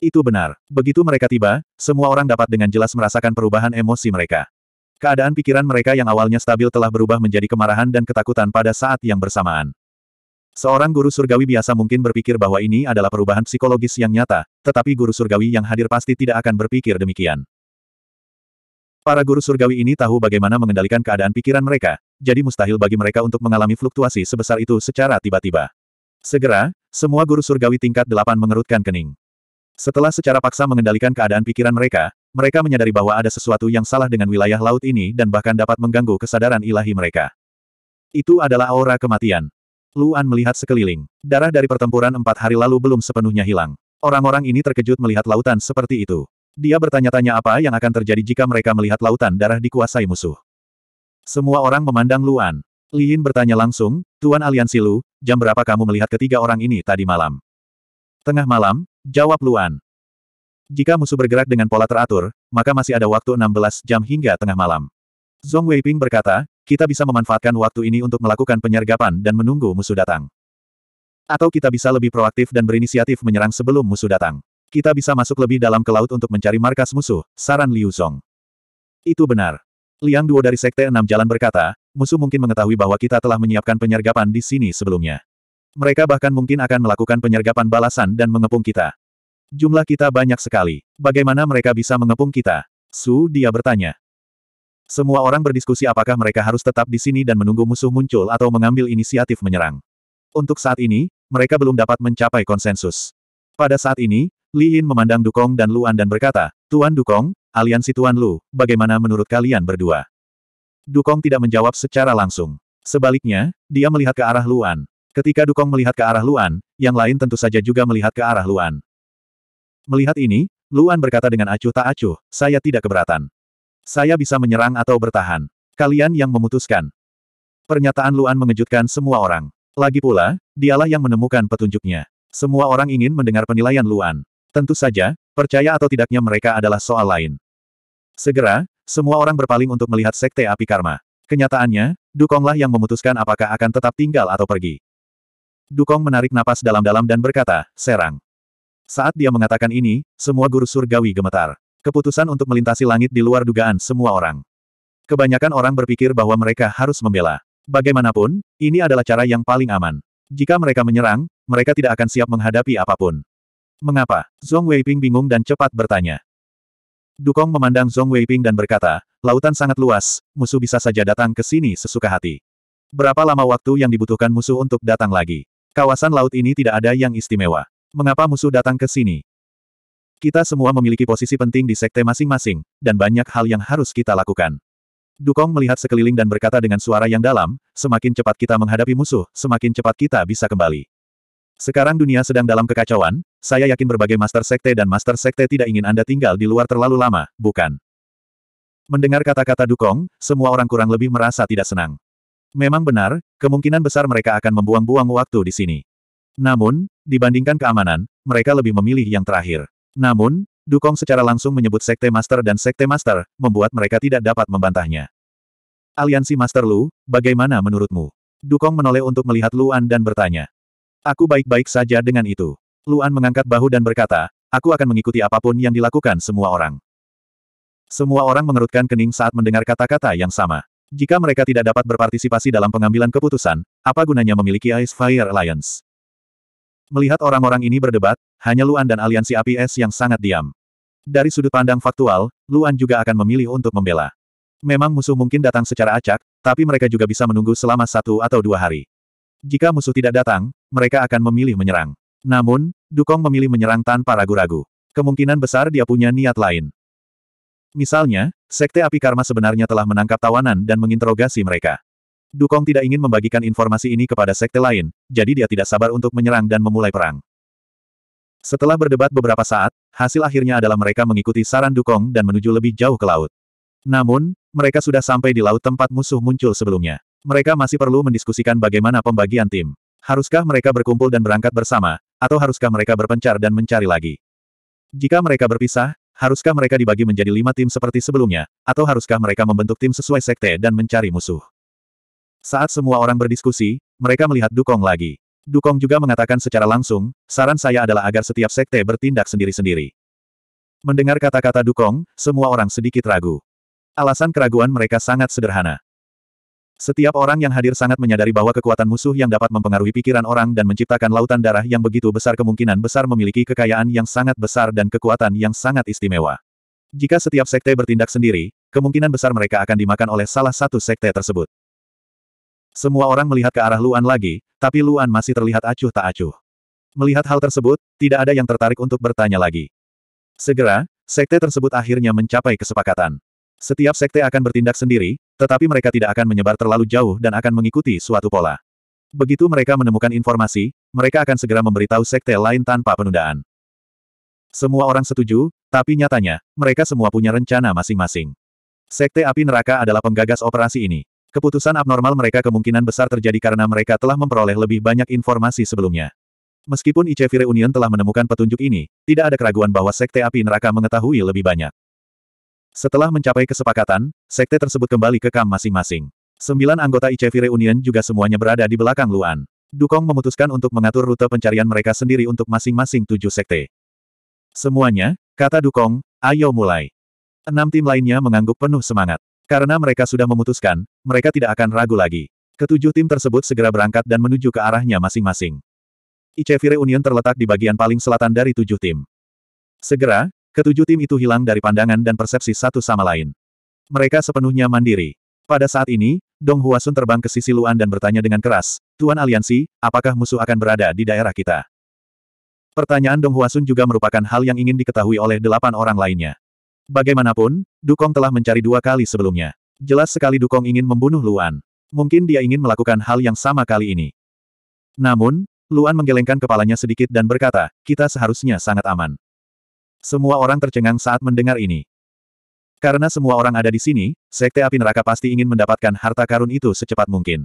Itu benar. Begitu mereka tiba, semua orang dapat dengan jelas merasakan perubahan emosi mereka. Keadaan pikiran mereka yang awalnya stabil telah berubah menjadi kemarahan dan ketakutan pada saat yang bersamaan. Seorang guru surgawi biasa mungkin berpikir bahwa ini adalah perubahan psikologis yang nyata, tetapi guru surgawi yang hadir pasti tidak akan berpikir demikian. Para guru surgawi ini tahu bagaimana mengendalikan keadaan pikiran mereka, jadi mustahil bagi mereka untuk mengalami fluktuasi sebesar itu secara tiba-tiba. Segera, semua guru surgawi tingkat delapan mengerutkan kening. Setelah secara paksa mengendalikan keadaan pikiran mereka, mereka menyadari bahwa ada sesuatu yang salah dengan wilayah laut ini dan bahkan dapat mengganggu kesadaran ilahi mereka. Itu adalah aura kematian. Luan melihat sekeliling. Darah dari pertempuran empat hari lalu belum sepenuhnya hilang. Orang-orang ini terkejut melihat lautan seperti itu. Dia bertanya-tanya apa yang akan terjadi jika mereka melihat lautan darah dikuasai musuh. Semua orang memandang Luan. Lin bertanya langsung, Tuan Aliansi Lu, jam berapa kamu melihat ketiga orang ini tadi malam? Tengah malam, jawab Luan. Jika musuh bergerak dengan pola teratur, maka masih ada waktu 16 jam hingga tengah malam. Zhong Weiping berkata, kita bisa memanfaatkan waktu ini untuk melakukan penyergapan dan menunggu musuh datang. Atau kita bisa lebih proaktif dan berinisiatif menyerang sebelum musuh datang. Kita bisa masuk lebih dalam ke laut untuk mencari markas musuh, saran Liu Song. Itu benar. Liang Duo dari Sekte Enam Jalan berkata, musuh mungkin mengetahui bahwa kita telah menyiapkan penyergapan di sini sebelumnya. Mereka bahkan mungkin akan melakukan penyergapan balasan dan mengepung kita. Jumlah kita banyak sekali. Bagaimana mereka bisa mengepung kita? Su dia bertanya. Semua orang berdiskusi apakah mereka harus tetap di sini dan menunggu musuh muncul atau mengambil inisiatif menyerang. Untuk saat ini, mereka belum dapat mencapai konsensus. Pada saat ini, Li Yin memandang Dukong dan Luan dan berkata, Tuan Dukong, aliansi Tuan Lu, bagaimana menurut kalian berdua? Dukong tidak menjawab secara langsung. Sebaliknya, dia melihat ke arah Luan. Ketika Dukong melihat ke arah Luan, yang lain tentu saja juga melihat ke arah Luan. Melihat ini, Luan berkata dengan acuh tak acuh, saya tidak keberatan. Saya bisa menyerang atau bertahan. Kalian yang memutuskan. Pernyataan Luan mengejutkan semua orang. Lagi pula, dialah yang menemukan petunjuknya. Semua orang ingin mendengar penilaian Luan. Tentu saja, percaya atau tidaknya mereka adalah soal lain. Segera, semua orang berpaling untuk melihat Sekte Api Karma. Kenyataannya, Dukonglah yang memutuskan apakah akan tetap tinggal atau pergi. Dukong menarik napas dalam-dalam dan berkata, serang. Saat dia mengatakan ini, semua guru surgawi gemetar. Keputusan untuk melintasi langit di luar dugaan semua orang. Kebanyakan orang berpikir bahwa mereka harus membela. Bagaimanapun, ini adalah cara yang paling aman. Jika mereka menyerang, mereka tidak akan siap menghadapi apapun. Mengapa? Zhong Weiping bingung dan cepat bertanya. Dukong memandang Zhong Weiping dan berkata, lautan sangat luas, musuh bisa saja datang ke sini sesuka hati. Berapa lama waktu yang dibutuhkan musuh untuk datang lagi? Kawasan laut ini tidak ada yang istimewa. Mengapa musuh datang ke sini? Kita semua memiliki posisi penting di sekte masing-masing, dan banyak hal yang harus kita lakukan. Dukong melihat sekeliling dan berkata dengan suara yang dalam, semakin cepat kita menghadapi musuh, semakin cepat kita bisa kembali. Sekarang dunia sedang dalam kekacauan, saya yakin berbagai master sekte dan master sekte tidak ingin Anda tinggal di luar terlalu lama, bukan? Mendengar kata-kata Dukong, semua orang kurang lebih merasa tidak senang. Memang benar, kemungkinan besar mereka akan membuang-buang waktu di sini. Namun, dibandingkan keamanan, mereka lebih memilih yang terakhir. Namun, Dukong secara langsung menyebut Sekte Master dan Sekte Master, membuat mereka tidak dapat membantahnya. Aliansi Master Lu, bagaimana menurutmu? Dukong menoleh untuk melihat Luan dan bertanya. Aku baik-baik saja dengan itu. Luan mengangkat bahu dan berkata, aku akan mengikuti apapun yang dilakukan semua orang. Semua orang mengerutkan kening saat mendengar kata-kata yang sama. Jika mereka tidak dapat berpartisipasi dalam pengambilan keputusan, apa gunanya memiliki Ice Fire Alliance? Melihat orang-orang ini berdebat, hanya Luan dan aliansi APS yang sangat diam. Dari sudut pandang faktual, Luan juga akan memilih untuk membela. Memang musuh mungkin datang secara acak, tapi mereka juga bisa menunggu selama satu atau dua hari. Jika musuh tidak datang, mereka akan memilih menyerang. Namun, Dukong memilih menyerang tanpa ragu-ragu. Kemungkinan besar dia punya niat lain. Misalnya, Sekte Api Karma sebenarnya telah menangkap tawanan dan menginterogasi mereka. Dukong tidak ingin membagikan informasi ini kepada sekte lain, jadi dia tidak sabar untuk menyerang dan memulai perang. Setelah berdebat beberapa saat, hasil akhirnya adalah mereka mengikuti saran Dukong dan menuju lebih jauh ke laut. Namun, mereka sudah sampai di laut tempat musuh muncul sebelumnya. Mereka masih perlu mendiskusikan bagaimana pembagian tim. Haruskah mereka berkumpul dan berangkat bersama, atau haruskah mereka berpencar dan mencari lagi? Jika mereka berpisah, haruskah mereka dibagi menjadi lima tim seperti sebelumnya, atau haruskah mereka membentuk tim sesuai sekte dan mencari musuh? Saat semua orang berdiskusi, mereka melihat Dukong lagi. Dukong juga mengatakan secara langsung, saran saya adalah agar setiap sekte bertindak sendiri-sendiri. Mendengar kata-kata Dukong, semua orang sedikit ragu. Alasan keraguan mereka sangat sederhana. Setiap orang yang hadir sangat menyadari bahwa kekuatan musuh yang dapat mempengaruhi pikiran orang dan menciptakan lautan darah yang begitu besar kemungkinan besar memiliki kekayaan yang sangat besar dan kekuatan yang sangat istimewa. Jika setiap sekte bertindak sendiri, kemungkinan besar mereka akan dimakan oleh salah satu sekte tersebut. Semua orang melihat ke arah Luan lagi, tapi Luan masih terlihat acuh tak acuh. Melihat hal tersebut, tidak ada yang tertarik untuk bertanya lagi. Segera, sekte tersebut akhirnya mencapai kesepakatan. Setiap sekte akan bertindak sendiri, tetapi mereka tidak akan menyebar terlalu jauh dan akan mengikuti suatu pola. Begitu mereka menemukan informasi, mereka akan segera memberitahu sekte lain tanpa penundaan. Semua orang setuju, tapi nyatanya, mereka semua punya rencana masing-masing. Sekte api neraka adalah penggagas operasi ini. Keputusan abnormal mereka kemungkinan besar terjadi karena mereka telah memperoleh lebih banyak informasi sebelumnya. Meskipun Icevire Union telah menemukan petunjuk ini, tidak ada keraguan bahwa Sekte Api Neraka mengetahui lebih banyak. Setelah mencapai kesepakatan, sekte tersebut kembali ke kam masing-masing. Sembilan anggota ICV Reunion juga semuanya berada di belakang Luan. Dukong memutuskan untuk mengatur rute pencarian mereka sendiri untuk masing-masing tujuh sekte. Semuanya, kata Dukong, ayo mulai. Enam tim lainnya mengangguk penuh semangat. Karena mereka sudah memutuskan, mereka tidak akan ragu lagi. Ketujuh tim tersebut segera berangkat dan menuju ke arahnya masing-masing. ICV Reunion terletak di bagian paling selatan dari tujuh tim. Segera, Ketujuh tim itu hilang dari pandangan dan persepsi satu sama lain. Mereka sepenuhnya mandiri. Pada saat ini, Dong Huasun terbang ke sisi Luan dan bertanya dengan keras, Tuan Aliansi, apakah musuh akan berada di daerah kita? Pertanyaan Dong Huasun juga merupakan hal yang ingin diketahui oleh delapan orang lainnya. Bagaimanapun, Dukong telah mencari dua kali sebelumnya. Jelas sekali Dukong ingin membunuh Luan. Mungkin dia ingin melakukan hal yang sama kali ini. Namun, Luan menggelengkan kepalanya sedikit dan berkata, kita seharusnya sangat aman. Semua orang tercengang saat mendengar ini. Karena semua orang ada di sini, Sekte Api Neraka pasti ingin mendapatkan harta karun itu secepat mungkin.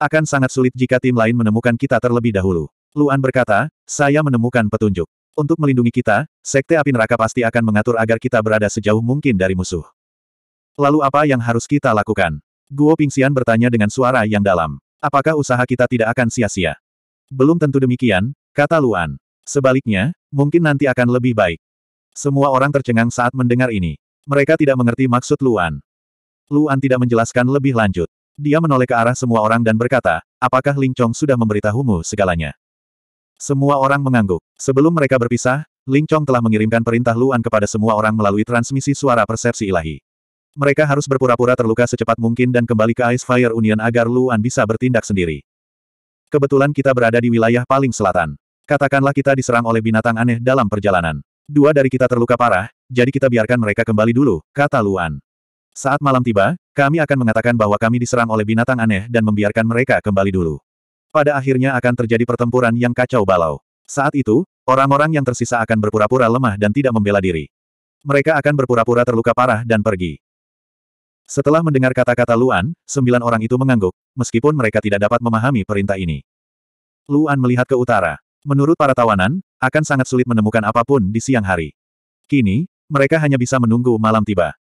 Akan sangat sulit jika tim lain menemukan kita terlebih dahulu. Luan berkata, saya menemukan petunjuk. Untuk melindungi kita, Sekte Api Neraka pasti akan mengatur agar kita berada sejauh mungkin dari musuh. Lalu apa yang harus kita lakukan? Guo Pingxian bertanya dengan suara yang dalam. Apakah usaha kita tidak akan sia-sia? Belum tentu demikian, kata Luan. Sebaliknya, mungkin nanti akan lebih baik. Semua orang tercengang saat mendengar ini. Mereka tidak mengerti maksud Luan. Luan tidak menjelaskan lebih lanjut. Dia menoleh ke arah semua orang dan berkata, apakah Ling Chong sudah memberitahumu segalanya? Semua orang mengangguk. Sebelum mereka berpisah, Ling Chong telah mengirimkan perintah Luan kepada semua orang melalui transmisi suara persepsi ilahi. Mereka harus berpura-pura terluka secepat mungkin dan kembali ke Ice Fire Union agar Luan bisa bertindak sendiri. Kebetulan kita berada di wilayah paling selatan. Katakanlah kita diserang oleh binatang aneh dalam perjalanan. Dua dari kita terluka parah, jadi kita biarkan mereka kembali dulu, kata Luan. Saat malam tiba, kami akan mengatakan bahwa kami diserang oleh binatang aneh dan membiarkan mereka kembali dulu. Pada akhirnya akan terjadi pertempuran yang kacau balau. Saat itu, orang-orang yang tersisa akan berpura-pura lemah dan tidak membela diri. Mereka akan berpura-pura terluka parah dan pergi. Setelah mendengar kata-kata Luan, sembilan orang itu mengangguk, meskipun mereka tidak dapat memahami perintah ini. Luan melihat ke utara. Menurut para tawanan, akan sangat sulit menemukan apapun di siang hari. Kini, mereka hanya bisa menunggu malam tiba.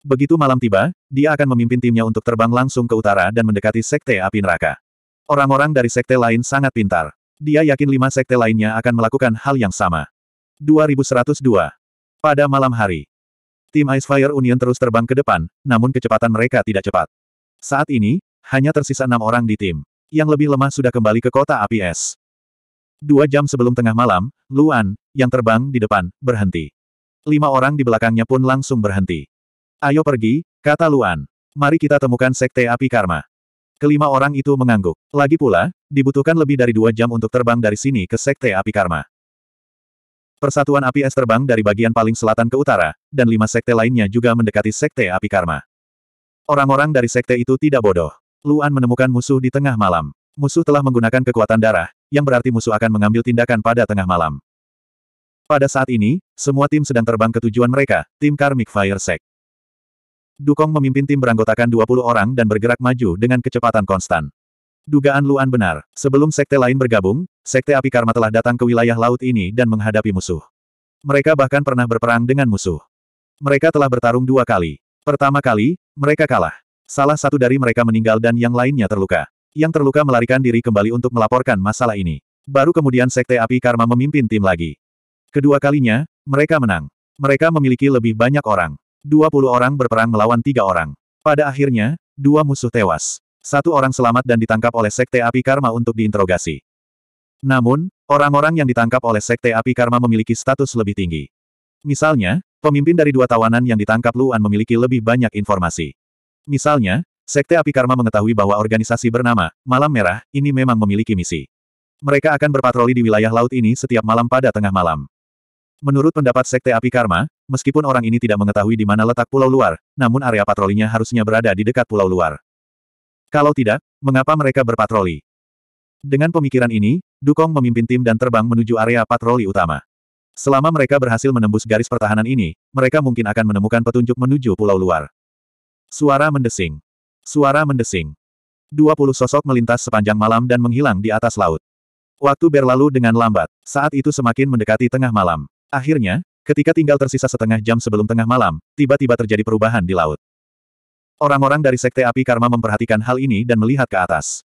Begitu malam tiba, dia akan memimpin timnya untuk terbang langsung ke utara dan mendekati Sekte Api Neraka. Orang-orang dari sekte lain sangat pintar. Dia yakin lima sekte lainnya akan melakukan hal yang sama. 2102. Pada malam hari. Tim Icefire Union terus terbang ke depan, namun kecepatan mereka tidak cepat. Saat ini, hanya tersisa enam orang di tim. Yang lebih lemah sudah kembali ke kota api es. Dua jam sebelum tengah malam, Luan, yang terbang di depan, berhenti. Lima orang di belakangnya pun langsung berhenti. Ayo pergi, kata Luan. Mari kita temukan Sekte Api Karma. Kelima orang itu mengangguk. Lagi pula, dibutuhkan lebih dari dua jam untuk terbang dari sini ke Sekte Api Karma. Persatuan Api Es terbang dari bagian paling selatan ke utara, dan lima sekte lainnya juga mendekati Sekte Api Karma. Orang-orang dari sekte itu tidak bodoh. Luan menemukan musuh di tengah malam. Musuh telah menggunakan kekuatan darah, yang berarti musuh akan mengambil tindakan pada tengah malam. Pada saat ini, semua tim sedang terbang ke tujuan mereka, tim Karmic Fire Sect. Dukong memimpin tim beranggotakan 20 orang dan bergerak maju dengan kecepatan konstan. Dugaan Luan benar, sebelum sekte lain bergabung, sekte api karma telah datang ke wilayah laut ini dan menghadapi musuh. Mereka bahkan pernah berperang dengan musuh. Mereka telah bertarung dua kali. Pertama kali, mereka kalah. Salah satu dari mereka meninggal dan yang lainnya terluka. Yang terluka melarikan diri kembali untuk melaporkan masalah ini. Baru kemudian Sekte Api Karma memimpin tim lagi. Kedua kalinya, mereka menang. Mereka memiliki lebih banyak orang. 20 orang berperang melawan tiga orang. Pada akhirnya, dua musuh tewas. Satu orang selamat dan ditangkap oleh Sekte Api Karma untuk diinterogasi. Namun, orang-orang yang ditangkap oleh Sekte Api Karma memiliki status lebih tinggi. Misalnya, pemimpin dari dua tawanan yang ditangkap Luan memiliki lebih banyak informasi. Misalnya, Sekte Api Karma mengetahui bahwa organisasi bernama Malam Merah ini memang memiliki misi. Mereka akan berpatroli di wilayah laut ini setiap malam pada tengah malam. Menurut pendapat Sekte Api Karma, meskipun orang ini tidak mengetahui di mana letak pulau luar, namun area patrolinya harusnya berada di dekat pulau luar. Kalau tidak, mengapa mereka berpatroli? Dengan pemikiran ini, Dukong memimpin tim dan terbang menuju area patroli utama. Selama mereka berhasil menembus garis pertahanan ini, mereka mungkin akan menemukan petunjuk menuju pulau luar. Suara mendesing. Suara mendesing. Dua puluh sosok melintas sepanjang malam dan menghilang di atas laut. Waktu berlalu dengan lambat, saat itu semakin mendekati tengah malam. Akhirnya, ketika tinggal tersisa setengah jam sebelum tengah malam, tiba-tiba terjadi perubahan di laut. Orang-orang dari Sekte Api Karma memperhatikan hal ini dan melihat ke atas.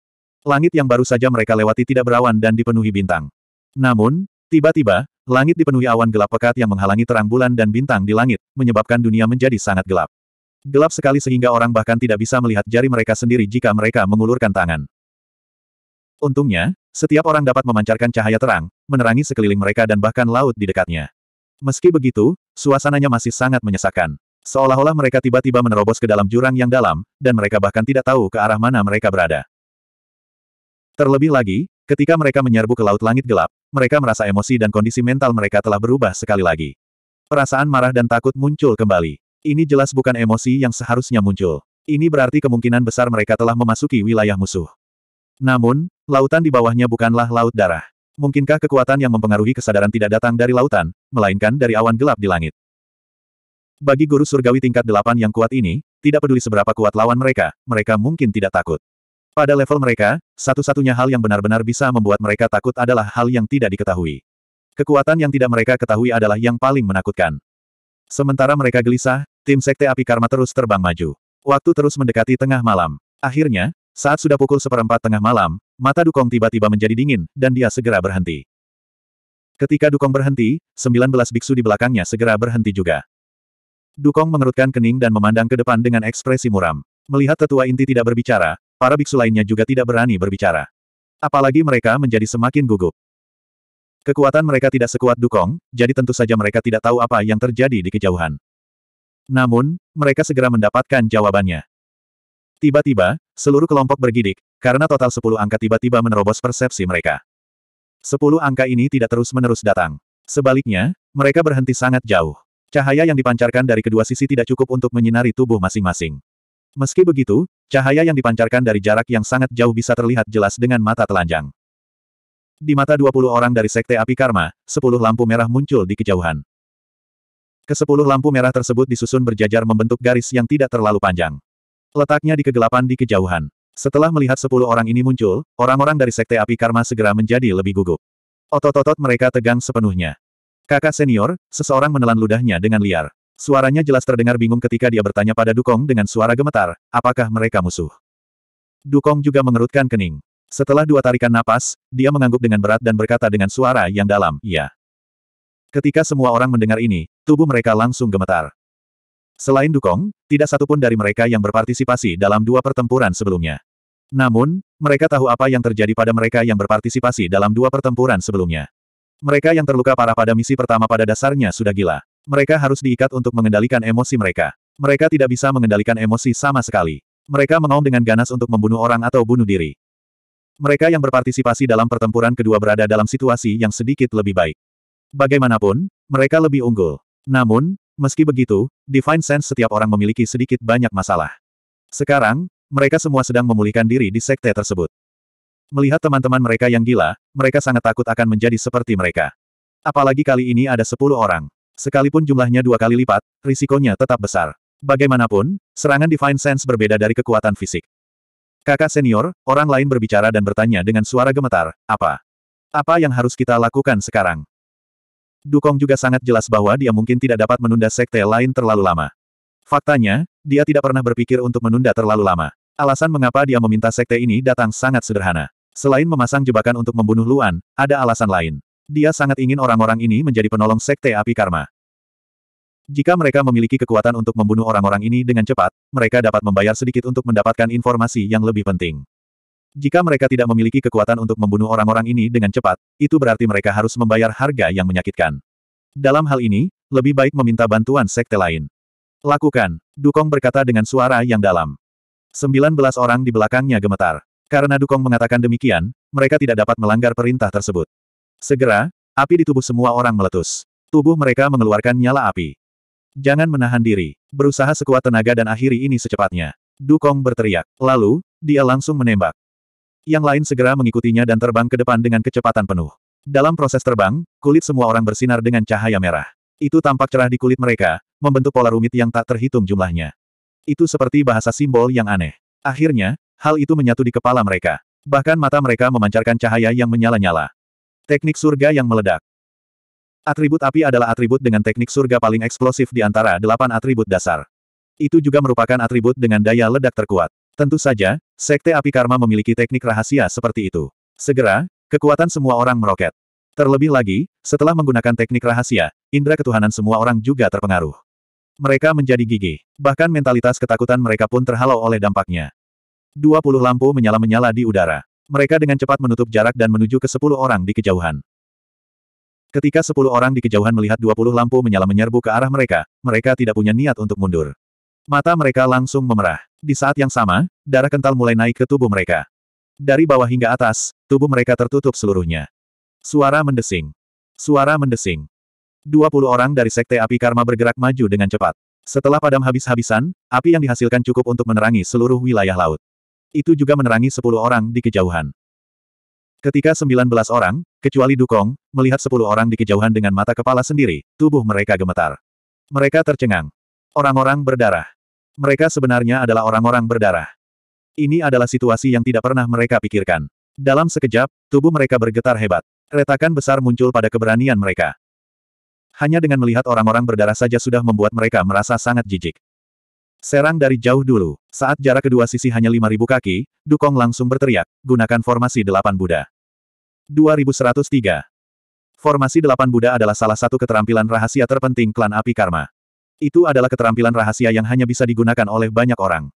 Langit yang baru saja mereka lewati tidak berawan dan dipenuhi bintang. Namun, tiba-tiba, langit dipenuhi awan gelap pekat yang menghalangi terang bulan dan bintang di langit, menyebabkan dunia menjadi sangat gelap. Gelap sekali sehingga orang bahkan tidak bisa melihat jari mereka sendiri jika mereka mengulurkan tangan. Untungnya, setiap orang dapat memancarkan cahaya terang, menerangi sekeliling mereka dan bahkan laut di dekatnya. Meski begitu, suasananya masih sangat menyesakkan. Seolah-olah mereka tiba-tiba menerobos ke dalam jurang yang dalam, dan mereka bahkan tidak tahu ke arah mana mereka berada. Terlebih lagi, ketika mereka menyerbu ke laut langit gelap, mereka merasa emosi dan kondisi mental mereka telah berubah sekali lagi. Perasaan marah dan takut muncul kembali. Ini jelas bukan emosi yang seharusnya muncul. Ini berarti kemungkinan besar mereka telah memasuki wilayah musuh. Namun, lautan di bawahnya bukanlah laut darah. Mungkinkah kekuatan yang mempengaruhi kesadaran tidak datang dari lautan, melainkan dari awan gelap di langit? Bagi guru surgawi tingkat delapan yang kuat ini, tidak peduli seberapa kuat lawan mereka, mereka mungkin tidak takut. Pada level mereka, satu-satunya hal yang benar-benar bisa membuat mereka takut adalah hal yang tidak diketahui. Kekuatan yang tidak mereka ketahui adalah yang paling menakutkan. Sementara mereka gelisah, tim Sekte Api Karma terus terbang maju. Waktu terus mendekati tengah malam. Akhirnya, saat sudah pukul seperempat tengah malam, mata Dukong tiba-tiba menjadi dingin, dan dia segera berhenti. Ketika Dukong berhenti, 19 biksu di belakangnya segera berhenti juga. Dukong mengerutkan kening dan memandang ke depan dengan ekspresi muram. Melihat tetua inti tidak berbicara, para biksu lainnya juga tidak berani berbicara. Apalagi mereka menjadi semakin gugup. Kekuatan mereka tidak sekuat dukong, jadi tentu saja mereka tidak tahu apa yang terjadi di kejauhan. Namun, mereka segera mendapatkan jawabannya. Tiba-tiba, seluruh kelompok bergidik, karena total 10 angka tiba-tiba menerobos persepsi mereka. 10 angka ini tidak terus-menerus datang. Sebaliknya, mereka berhenti sangat jauh. Cahaya yang dipancarkan dari kedua sisi tidak cukup untuk menyinari tubuh masing-masing. Meski begitu, cahaya yang dipancarkan dari jarak yang sangat jauh bisa terlihat jelas dengan mata telanjang. Di mata 20 orang dari Sekte Api Karma, 10 lampu merah muncul di kejauhan. Kesepuluh lampu merah tersebut disusun berjajar membentuk garis yang tidak terlalu panjang. Letaknya di kegelapan di kejauhan. Setelah melihat sepuluh orang ini muncul, orang-orang dari Sekte Api Karma segera menjadi lebih gugup. Otot-otot mereka tegang sepenuhnya. Kakak senior, seseorang menelan ludahnya dengan liar. Suaranya jelas terdengar bingung ketika dia bertanya pada Dukong dengan suara gemetar, apakah mereka musuh? Dukong juga mengerutkan kening. Setelah dua tarikan napas, dia mengangguk dengan berat dan berkata dengan suara yang dalam, "Iya." Ketika semua orang mendengar ini, tubuh mereka langsung gemetar. Selain Dukong, tidak satupun dari mereka yang berpartisipasi dalam dua pertempuran sebelumnya. Namun, mereka tahu apa yang terjadi pada mereka yang berpartisipasi dalam dua pertempuran sebelumnya. Mereka yang terluka parah pada misi pertama pada dasarnya sudah gila. Mereka harus diikat untuk mengendalikan emosi mereka. Mereka tidak bisa mengendalikan emosi sama sekali. Mereka mengaum dengan ganas untuk membunuh orang atau bunuh diri. Mereka yang berpartisipasi dalam pertempuran kedua berada dalam situasi yang sedikit lebih baik. Bagaimanapun, mereka lebih unggul. Namun, meski begitu, Divine Sense setiap orang memiliki sedikit banyak masalah. Sekarang, mereka semua sedang memulihkan diri di sekte tersebut. Melihat teman-teman mereka yang gila, mereka sangat takut akan menjadi seperti mereka. Apalagi kali ini ada sepuluh orang. Sekalipun jumlahnya dua kali lipat, risikonya tetap besar. Bagaimanapun, serangan Divine Sense berbeda dari kekuatan fisik. Kakak senior, orang lain berbicara dan bertanya dengan suara gemetar, apa? Apa yang harus kita lakukan sekarang? Dukong juga sangat jelas bahwa dia mungkin tidak dapat menunda sekte lain terlalu lama. Faktanya, dia tidak pernah berpikir untuk menunda terlalu lama. Alasan mengapa dia meminta sekte ini datang sangat sederhana. Selain memasang jebakan untuk membunuh Luan, ada alasan lain. Dia sangat ingin orang-orang ini menjadi penolong sekte api karma. Jika mereka memiliki kekuatan untuk membunuh orang-orang ini dengan cepat, mereka dapat membayar sedikit untuk mendapatkan informasi yang lebih penting. Jika mereka tidak memiliki kekuatan untuk membunuh orang-orang ini dengan cepat, itu berarti mereka harus membayar harga yang menyakitkan. Dalam hal ini, lebih baik meminta bantuan sekte lain. Lakukan, Dukong berkata dengan suara yang dalam. 19 orang di belakangnya gemetar. Karena Dukong mengatakan demikian, mereka tidak dapat melanggar perintah tersebut. Segera, api di tubuh semua orang meletus. Tubuh mereka mengeluarkan nyala api. Jangan menahan diri. Berusaha sekuat tenaga dan akhiri ini secepatnya. Dukong berteriak. Lalu, dia langsung menembak. Yang lain segera mengikutinya dan terbang ke depan dengan kecepatan penuh. Dalam proses terbang, kulit semua orang bersinar dengan cahaya merah. Itu tampak cerah di kulit mereka, membentuk pola rumit yang tak terhitung jumlahnya. Itu seperti bahasa simbol yang aneh. Akhirnya, hal itu menyatu di kepala mereka. Bahkan mata mereka memancarkan cahaya yang menyala-nyala. Teknik surga yang meledak. Atribut api adalah atribut dengan teknik surga paling eksplosif di antara delapan atribut dasar. Itu juga merupakan atribut dengan daya ledak terkuat. Tentu saja, Sekte Api Karma memiliki teknik rahasia seperti itu. Segera, kekuatan semua orang meroket. Terlebih lagi, setelah menggunakan teknik rahasia, indera ketuhanan semua orang juga terpengaruh. Mereka menjadi gigih. Bahkan mentalitas ketakutan mereka pun terhalau oleh dampaknya. Dua lampu menyala-menyala di udara. Mereka dengan cepat menutup jarak dan menuju ke sepuluh orang di kejauhan. Ketika sepuluh orang di kejauhan melihat dua puluh lampu menyala menyerbu ke arah mereka, mereka tidak punya niat untuk mundur. Mata mereka langsung memerah. Di saat yang sama, darah kental mulai naik ke tubuh mereka. Dari bawah hingga atas, tubuh mereka tertutup seluruhnya. Suara mendesing. Suara mendesing. Dua puluh orang dari Sekte Api Karma bergerak maju dengan cepat. Setelah padam habis-habisan, api yang dihasilkan cukup untuk menerangi seluruh wilayah laut. Itu juga menerangi sepuluh orang di kejauhan. Ketika 19 orang, kecuali Dukong, melihat 10 orang di kejauhan dengan mata kepala sendiri, tubuh mereka gemetar. Mereka tercengang. Orang-orang berdarah. Mereka sebenarnya adalah orang-orang berdarah. Ini adalah situasi yang tidak pernah mereka pikirkan. Dalam sekejap, tubuh mereka bergetar hebat. Retakan besar muncul pada keberanian mereka. Hanya dengan melihat orang-orang berdarah saja sudah membuat mereka merasa sangat jijik. Serang dari jauh dulu. Saat jarak kedua sisi hanya 5.000 kaki, Dukong langsung berteriak, gunakan formasi delapan Buddha. 2103. Formasi delapan Buddha adalah salah satu keterampilan rahasia terpenting klan api karma. Itu adalah keterampilan rahasia yang hanya bisa digunakan oleh banyak orang.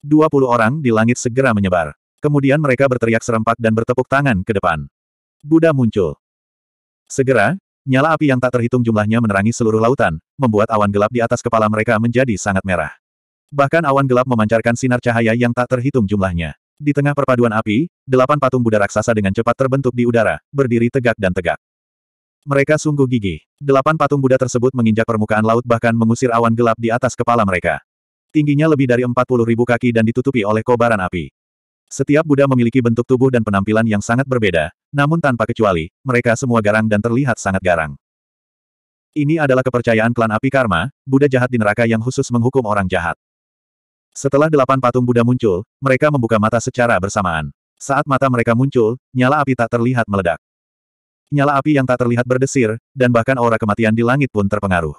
20 orang di langit segera menyebar. Kemudian mereka berteriak serempak dan bertepuk tangan ke depan. Buddha muncul. Segera, nyala api yang tak terhitung jumlahnya menerangi seluruh lautan, membuat awan gelap di atas kepala mereka menjadi sangat merah. Bahkan awan gelap memancarkan sinar cahaya yang tak terhitung jumlahnya. Di tengah perpaduan api, delapan patung Buddha raksasa dengan cepat terbentuk di udara, berdiri tegak dan tegak. Mereka sungguh gigih. Delapan patung Buddha tersebut menginjak permukaan laut bahkan mengusir awan gelap di atas kepala mereka. Tingginya lebih dari empat puluh ribu kaki dan ditutupi oleh kobaran api. Setiap Buddha memiliki bentuk tubuh dan penampilan yang sangat berbeda, namun tanpa kecuali, mereka semua garang dan terlihat sangat garang. Ini adalah kepercayaan klan api karma, Buddha jahat di neraka yang khusus menghukum orang jahat. Setelah delapan patung Buddha muncul, mereka membuka mata secara bersamaan. Saat mata mereka muncul, nyala api tak terlihat meledak. Nyala api yang tak terlihat berdesir, dan bahkan aura kematian di langit pun terpengaruh.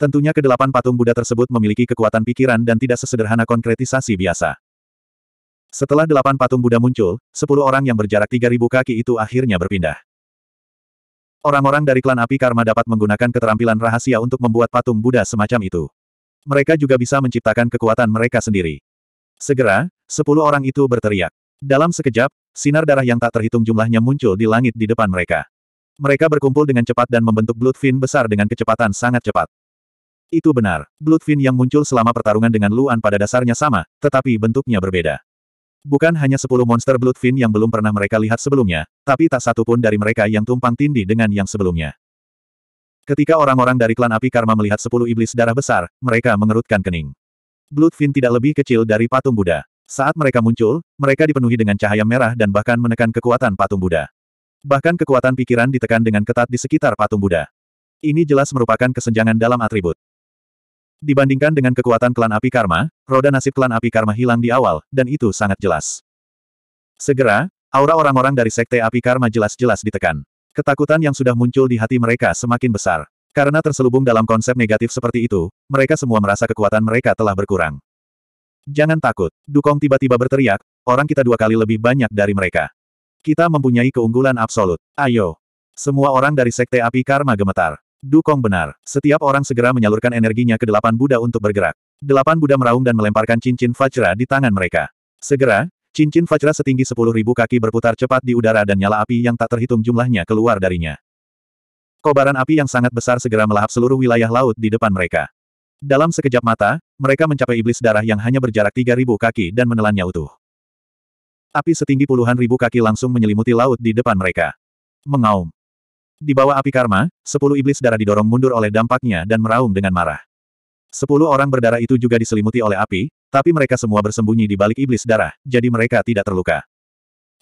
Tentunya kedelapan patung Buddha tersebut memiliki kekuatan pikiran dan tidak sesederhana konkretisasi biasa. Setelah delapan patung Buddha muncul, sepuluh orang yang berjarak tiga ribu kaki itu akhirnya berpindah. Orang-orang dari klan api karma dapat menggunakan keterampilan rahasia untuk membuat patung Buddha semacam itu mereka juga bisa menciptakan kekuatan mereka sendiri. Segera, sepuluh orang itu berteriak. Dalam sekejap, sinar darah yang tak terhitung jumlahnya muncul di langit di depan mereka. Mereka berkumpul dengan cepat dan membentuk Bloodfin besar dengan kecepatan sangat cepat. Itu benar, Bloodfin yang muncul selama pertarungan dengan Luan pada dasarnya sama, tetapi bentuknya berbeda. Bukan hanya sepuluh monster Bloodfin yang belum pernah mereka lihat sebelumnya, tapi tak satu pun dari mereka yang tumpang tindih dengan yang sebelumnya. Ketika orang-orang dari klan api karma melihat sepuluh iblis darah besar, mereka mengerutkan kening. Bloodfin tidak lebih kecil dari patung Buddha. Saat mereka muncul, mereka dipenuhi dengan cahaya merah dan bahkan menekan kekuatan patung Buddha. Bahkan kekuatan pikiran ditekan dengan ketat di sekitar patung Buddha. Ini jelas merupakan kesenjangan dalam atribut. Dibandingkan dengan kekuatan klan api karma, roda nasib klan api karma hilang di awal, dan itu sangat jelas. Segera, aura orang-orang dari sekte api karma jelas-jelas ditekan. Ketakutan yang sudah muncul di hati mereka semakin besar. Karena terselubung dalam konsep negatif seperti itu, mereka semua merasa kekuatan mereka telah berkurang. Jangan takut, Dukong tiba-tiba berteriak, orang kita dua kali lebih banyak dari mereka. Kita mempunyai keunggulan absolut. Ayo. Semua orang dari Sekte Api Karma gemetar. Dukong benar. Setiap orang segera menyalurkan energinya ke delapan Buddha untuk bergerak. Delapan Buddha meraung dan melemparkan cincin Vajra di tangan mereka. Segera, Cincin Vajra setinggi sepuluh ribu kaki berputar cepat di udara dan nyala api yang tak terhitung jumlahnya keluar darinya. Kobaran api yang sangat besar segera melahap seluruh wilayah laut di depan mereka. Dalam sekejap mata, mereka mencapai iblis darah yang hanya berjarak tiga ribu kaki dan menelannya utuh. Api setinggi puluhan ribu kaki langsung menyelimuti laut di depan mereka. Mengaum. Di bawah api karma, sepuluh iblis darah didorong mundur oleh dampaknya dan meraung dengan marah. Sepuluh orang berdarah itu juga diselimuti oleh api, tapi mereka semua bersembunyi di balik iblis darah, jadi mereka tidak terluka.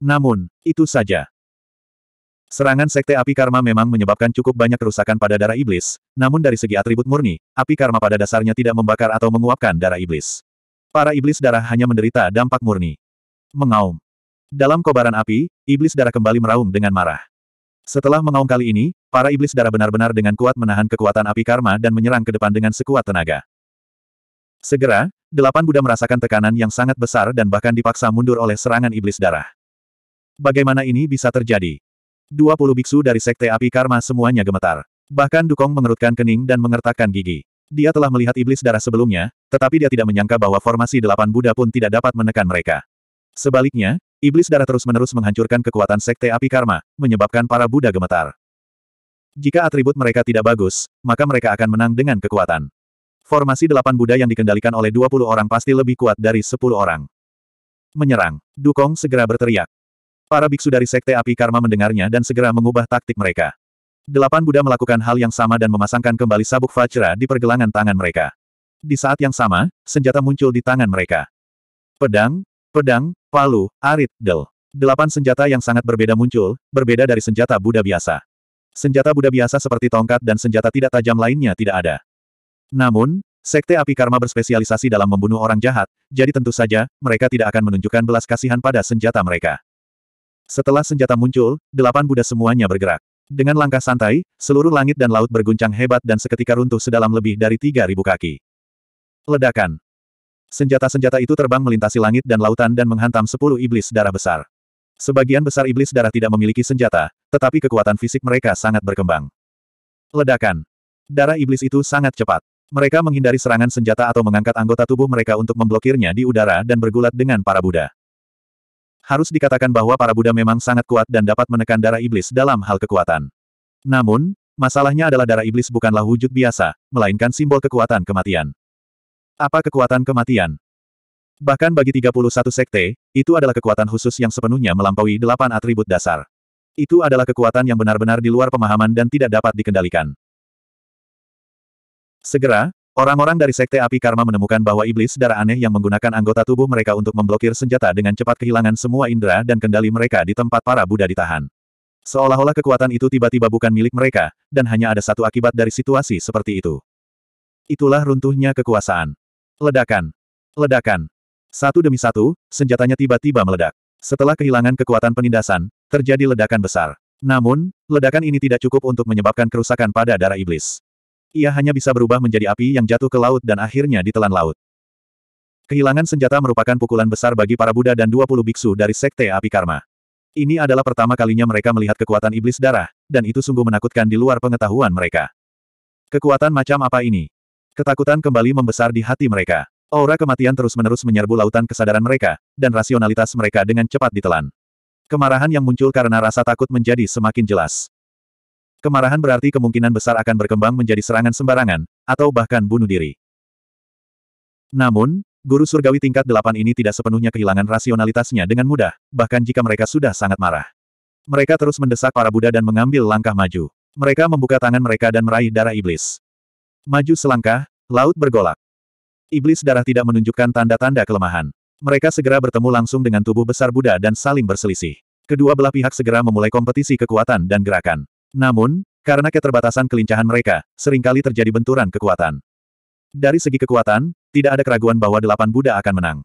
Namun, itu saja. Serangan Sekte Api Karma memang menyebabkan cukup banyak kerusakan pada darah iblis, namun dari segi atribut murni, api karma pada dasarnya tidak membakar atau menguapkan darah iblis. Para iblis darah hanya menderita dampak murni. Mengaum. Dalam kobaran api, iblis darah kembali meraung dengan marah. Setelah mengaum kali ini, para iblis darah benar-benar dengan kuat menahan kekuatan api karma dan menyerang ke depan dengan sekuat tenaga. Segera, delapan Buddha merasakan tekanan yang sangat besar dan bahkan dipaksa mundur oleh serangan iblis darah. Bagaimana ini bisa terjadi? Dua puluh biksu dari Sekte Api Karma semuanya gemetar. Bahkan Dukong mengerutkan kening dan mengertakkan gigi. Dia telah melihat iblis darah sebelumnya, tetapi dia tidak menyangka bahwa formasi delapan Buddha pun tidak dapat menekan mereka. Sebaliknya, iblis darah terus-menerus menghancurkan kekuatan Sekte Api Karma, menyebabkan para Buddha gemetar. Jika atribut mereka tidak bagus, maka mereka akan menang dengan kekuatan. Formasi delapan Buddha yang dikendalikan oleh dua puluh orang pasti lebih kuat dari sepuluh orang. Menyerang. Dukong segera berteriak. Para biksu dari Sekte Api Karma mendengarnya dan segera mengubah taktik mereka. Delapan Buddha melakukan hal yang sama dan memasangkan kembali sabuk Vajra di pergelangan tangan mereka. Di saat yang sama, senjata muncul di tangan mereka. Pedang, pedang, palu, arit, del. Delapan senjata yang sangat berbeda muncul, berbeda dari senjata Buddha biasa. Senjata Buddha biasa seperti tongkat dan senjata tidak tajam lainnya tidak ada. Namun, Sekte api karma berspesialisasi dalam membunuh orang jahat, jadi tentu saja, mereka tidak akan menunjukkan belas kasihan pada senjata mereka. Setelah senjata muncul, delapan Buddha semuanya bergerak. Dengan langkah santai, seluruh langit dan laut berguncang hebat dan seketika runtuh sedalam lebih dari 3.000 kaki. Ledakan. Senjata-senjata itu terbang melintasi langit dan lautan dan menghantam sepuluh iblis darah besar. Sebagian besar iblis darah tidak memiliki senjata, tetapi kekuatan fisik mereka sangat berkembang. Ledakan. Darah iblis itu sangat cepat. Mereka menghindari serangan senjata atau mengangkat anggota tubuh mereka untuk memblokirnya di udara dan bergulat dengan para Buddha. Harus dikatakan bahwa para Buddha memang sangat kuat dan dapat menekan darah iblis dalam hal kekuatan. Namun, masalahnya adalah darah iblis bukanlah wujud biasa, melainkan simbol kekuatan kematian. Apa kekuatan kematian? Bahkan bagi 31 sekte, itu adalah kekuatan khusus yang sepenuhnya melampaui delapan atribut dasar. Itu adalah kekuatan yang benar-benar di luar pemahaman dan tidak dapat dikendalikan. Segera, orang-orang dari Sekte Api Karma menemukan bahwa iblis darah aneh yang menggunakan anggota tubuh mereka untuk memblokir senjata dengan cepat kehilangan semua indera dan kendali mereka di tempat para Buddha ditahan. Seolah-olah kekuatan itu tiba-tiba bukan milik mereka, dan hanya ada satu akibat dari situasi seperti itu. Itulah runtuhnya kekuasaan. Ledakan. Ledakan. Satu demi satu, senjatanya tiba-tiba meledak. Setelah kehilangan kekuatan penindasan, terjadi ledakan besar. Namun, ledakan ini tidak cukup untuk menyebabkan kerusakan pada darah iblis. Ia hanya bisa berubah menjadi api yang jatuh ke laut dan akhirnya ditelan laut. Kehilangan senjata merupakan pukulan besar bagi para Buddha dan 20 biksu dari Sekte Api Karma. Ini adalah pertama kalinya mereka melihat kekuatan iblis darah, dan itu sungguh menakutkan di luar pengetahuan mereka. Kekuatan macam apa ini? Ketakutan kembali membesar di hati mereka. Aura kematian terus-menerus menyerbu lautan kesadaran mereka, dan rasionalitas mereka dengan cepat ditelan. Kemarahan yang muncul karena rasa takut menjadi semakin jelas. Kemarahan berarti kemungkinan besar akan berkembang menjadi serangan sembarangan, atau bahkan bunuh diri. Namun, guru surgawi tingkat delapan ini tidak sepenuhnya kehilangan rasionalitasnya dengan mudah, bahkan jika mereka sudah sangat marah. Mereka terus mendesak para Buddha dan mengambil langkah maju. Mereka membuka tangan mereka dan meraih darah iblis. Maju selangkah, laut bergolak. Iblis darah tidak menunjukkan tanda-tanda kelemahan. Mereka segera bertemu langsung dengan tubuh besar Buddha dan saling berselisih. Kedua belah pihak segera memulai kompetisi kekuatan dan gerakan. Namun, karena keterbatasan kelincahan mereka, seringkali terjadi benturan kekuatan. Dari segi kekuatan, tidak ada keraguan bahwa delapan Buddha akan menang.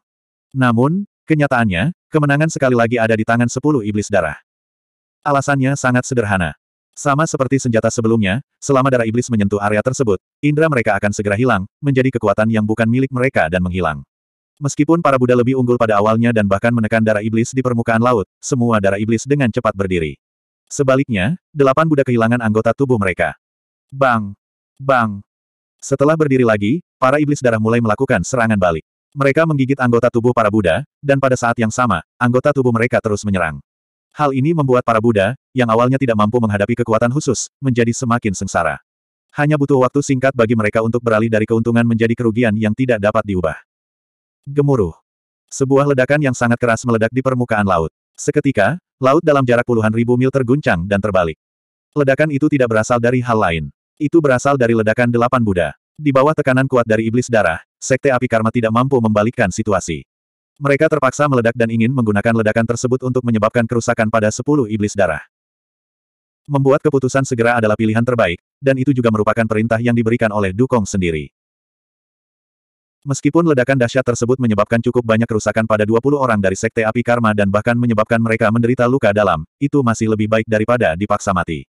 Namun, kenyataannya, kemenangan sekali lagi ada di tangan sepuluh iblis darah. Alasannya sangat sederhana. Sama seperti senjata sebelumnya, selama darah iblis menyentuh area tersebut, indera mereka akan segera hilang, menjadi kekuatan yang bukan milik mereka dan menghilang. Meskipun para Buddha lebih unggul pada awalnya dan bahkan menekan darah iblis di permukaan laut, semua darah iblis dengan cepat berdiri. Sebaliknya, delapan Buddha kehilangan anggota tubuh mereka. Bang! Bang! Setelah berdiri lagi, para iblis darah mulai melakukan serangan balik. Mereka menggigit anggota tubuh para Buddha, dan pada saat yang sama, anggota tubuh mereka terus menyerang. Hal ini membuat para Buddha, yang awalnya tidak mampu menghadapi kekuatan khusus, menjadi semakin sengsara. Hanya butuh waktu singkat bagi mereka untuk beralih dari keuntungan menjadi kerugian yang tidak dapat diubah. Gemuruh. Sebuah ledakan yang sangat keras meledak di permukaan laut. Seketika, Laut dalam jarak puluhan ribu mil terguncang dan terbalik. Ledakan itu tidak berasal dari hal lain. Itu berasal dari ledakan delapan Buddha. Di bawah tekanan kuat dari iblis darah, Sekte Api Karma tidak mampu membalikkan situasi. Mereka terpaksa meledak dan ingin menggunakan ledakan tersebut untuk menyebabkan kerusakan pada sepuluh iblis darah. Membuat keputusan segera adalah pilihan terbaik, dan itu juga merupakan perintah yang diberikan oleh Dukong sendiri. Meskipun ledakan dahsyat tersebut menyebabkan cukup banyak kerusakan pada 20 orang dari Sekte Api Karma dan bahkan menyebabkan mereka menderita luka dalam, itu masih lebih baik daripada dipaksa mati.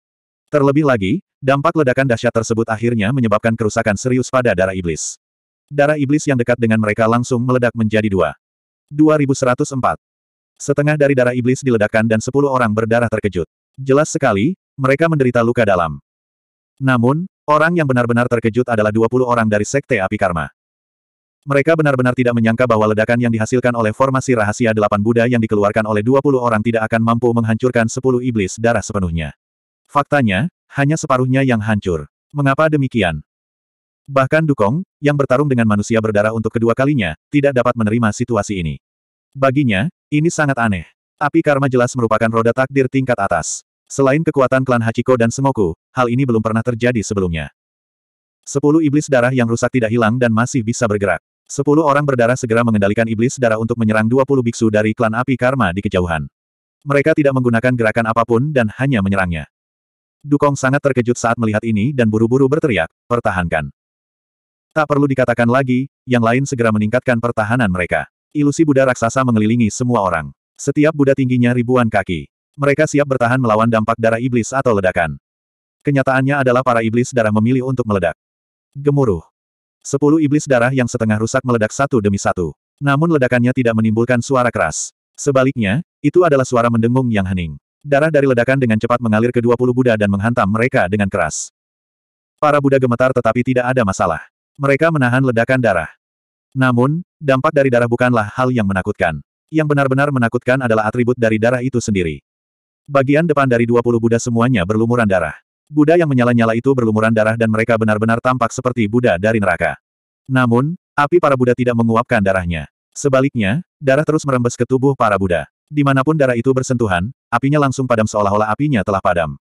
Terlebih lagi, dampak ledakan dahsyat tersebut akhirnya menyebabkan kerusakan serius pada darah iblis. Darah iblis yang dekat dengan mereka langsung meledak menjadi dua. 2104. Setengah dari darah iblis diledakkan dan 10 orang berdarah terkejut. Jelas sekali, mereka menderita luka dalam. Namun, orang yang benar-benar terkejut adalah 20 orang dari Sekte Api Karma. Mereka benar-benar tidak menyangka bahwa ledakan yang dihasilkan oleh formasi rahasia delapan Buddha yang dikeluarkan oleh 20 orang tidak akan mampu menghancurkan sepuluh iblis darah sepenuhnya. Faktanya, hanya separuhnya yang hancur. Mengapa demikian? Bahkan Dukong, yang bertarung dengan manusia berdarah untuk kedua kalinya, tidak dapat menerima situasi ini. Baginya, ini sangat aneh. Api karma jelas merupakan roda takdir tingkat atas. Selain kekuatan klan Hachiko dan Semoku, hal ini belum pernah terjadi sebelumnya. Sepuluh iblis darah yang rusak tidak hilang dan masih bisa bergerak. Sepuluh orang berdarah segera mengendalikan iblis darah untuk menyerang dua puluh biksu dari klan api karma di kejauhan. Mereka tidak menggunakan gerakan apapun dan hanya menyerangnya. Dukong sangat terkejut saat melihat ini dan buru-buru berteriak, pertahankan. Tak perlu dikatakan lagi, yang lain segera meningkatkan pertahanan mereka. Ilusi Buddha raksasa mengelilingi semua orang. Setiap Buddha tingginya ribuan kaki. Mereka siap bertahan melawan dampak darah iblis atau ledakan. Kenyataannya adalah para iblis darah memilih untuk meledak. Gemuruh. Sepuluh iblis darah yang setengah rusak meledak satu demi satu. Namun ledakannya tidak menimbulkan suara keras. Sebaliknya, itu adalah suara mendengung yang hening. Darah dari ledakan dengan cepat mengalir ke dua puluh Buddha dan menghantam mereka dengan keras. Para Buddha gemetar tetapi tidak ada masalah. Mereka menahan ledakan darah. Namun, dampak dari darah bukanlah hal yang menakutkan. Yang benar-benar menakutkan adalah atribut dari darah itu sendiri. Bagian depan dari 20 Buddha semuanya berlumuran darah. Buddha yang menyala-nyala itu berlumuran darah dan mereka benar-benar tampak seperti Buddha dari neraka. Namun, api para Buddha tidak menguapkan darahnya. Sebaliknya, darah terus merembes ke tubuh para Buddha. Dimanapun darah itu bersentuhan, apinya langsung padam seolah-olah apinya telah padam.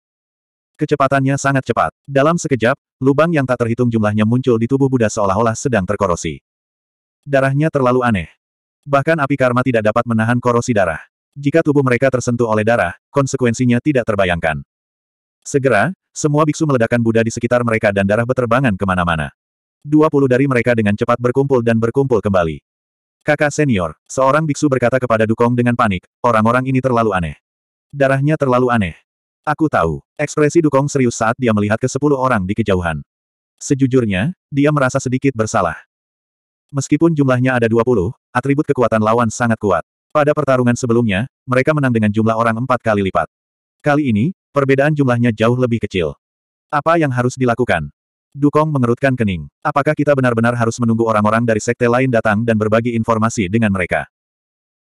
Kecepatannya sangat cepat. Dalam sekejap, lubang yang tak terhitung jumlahnya muncul di tubuh Buddha seolah-olah sedang terkorosi. Darahnya terlalu aneh. Bahkan api karma tidak dapat menahan korosi darah. Jika tubuh mereka tersentuh oleh darah, konsekuensinya tidak terbayangkan. Segera, semua biksu meledakkan Buddha di sekitar mereka dan darah beterbangan kemana-mana. Dua puluh dari mereka dengan cepat berkumpul dan berkumpul kembali. Kakak senior, seorang biksu berkata kepada Dukong dengan panik, orang-orang ini terlalu aneh. Darahnya terlalu aneh. Aku tahu, ekspresi Dukong serius saat dia melihat ke sepuluh orang di kejauhan. Sejujurnya, dia merasa sedikit bersalah. Meskipun jumlahnya ada dua puluh, atribut kekuatan lawan sangat kuat. Pada pertarungan sebelumnya, mereka menang dengan jumlah orang empat kali lipat. Kali ini, Perbedaan jumlahnya jauh lebih kecil. Apa yang harus dilakukan? Dukong mengerutkan kening. Apakah kita benar-benar harus menunggu orang-orang dari sekte lain datang dan berbagi informasi dengan mereka?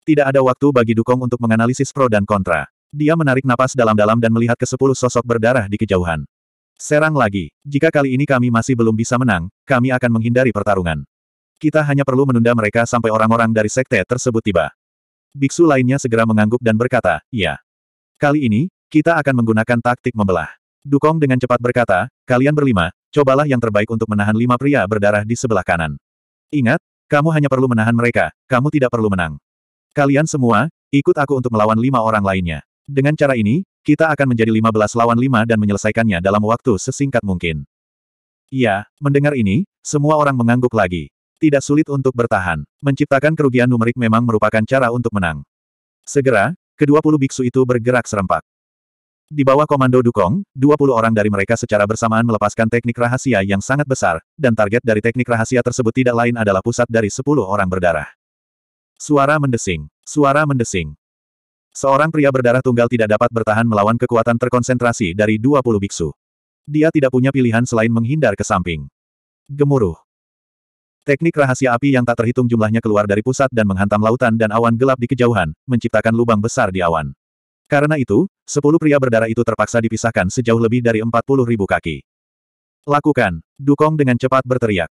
Tidak ada waktu bagi Dukong untuk menganalisis pro dan kontra. Dia menarik napas dalam-dalam dan melihat ke sepuluh sosok berdarah di kejauhan. Serang lagi. Jika kali ini kami masih belum bisa menang, kami akan menghindari pertarungan. Kita hanya perlu menunda mereka sampai orang-orang dari sekte tersebut tiba. Biksu lainnya segera mengangguk dan berkata, ya. Kali ini, kita akan menggunakan taktik membelah. Dukong dengan cepat berkata, kalian berlima, cobalah yang terbaik untuk menahan lima pria berdarah di sebelah kanan. Ingat, kamu hanya perlu menahan mereka, kamu tidak perlu menang. Kalian semua, ikut aku untuk melawan lima orang lainnya. Dengan cara ini, kita akan menjadi lima belas lawan lima dan menyelesaikannya dalam waktu sesingkat mungkin. Ya, mendengar ini, semua orang mengangguk lagi. Tidak sulit untuk bertahan. Menciptakan kerugian numerik memang merupakan cara untuk menang. Segera, kedua puluh biksu itu bergerak serempak. Di bawah komando Dukong, 20 orang dari mereka secara bersamaan melepaskan teknik rahasia yang sangat besar, dan target dari teknik rahasia tersebut tidak lain adalah pusat dari 10 orang berdarah. Suara mendesing. Suara mendesing. Seorang pria berdarah tunggal tidak dapat bertahan melawan kekuatan terkonsentrasi dari 20 biksu. Dia tidak punya pilihan selain menghindar ke samping. Gemuruh. Teknik rahasia api yang tak terhitung jumlahnya keluar dari pusat dan menghantam lautan dan awan gelap di kejauhan, menciptakan lubang besar di awan. Karena itu, sepuluh pria berdarah itu terpaksa dipisahkan sejauh lebih dari empat puluh ribu kaki. Lakukan! Dukong dengan cepat berteriak.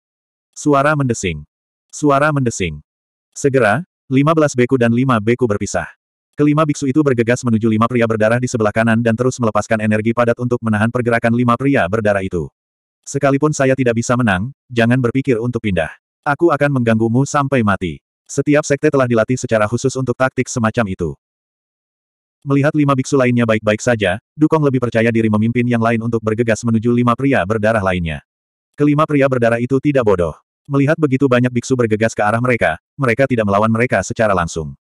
Suara mendesing. Suara mendesing. Segera, lima belas beku dan lima beku berpisah. Kelima biksu itu bergegas menuju lima pria berdarah di sebelah kanan dan terus melepaskan energi padat untuk menahan pergerakan lima pria berdarah itu. Sekalipun saya tidak bisa menang, jangan berpikir untuk pindah. Aku akan mengganggumu sampai mati. Setiap sekte telah dilatih secara khusus untuk taktik semacam itu. Melihat lima biksu lainnya baik-baik saja, Dukong lebih percaya diri memimpin yang lain untuk bergegas menuju lima pria berdarah lainnya. Kelima pria berdarah itu tidak bodoh. Melihat begitu banyak biksu bergegas ke arah mereka, mereka tidak melawan mereka secara langsung.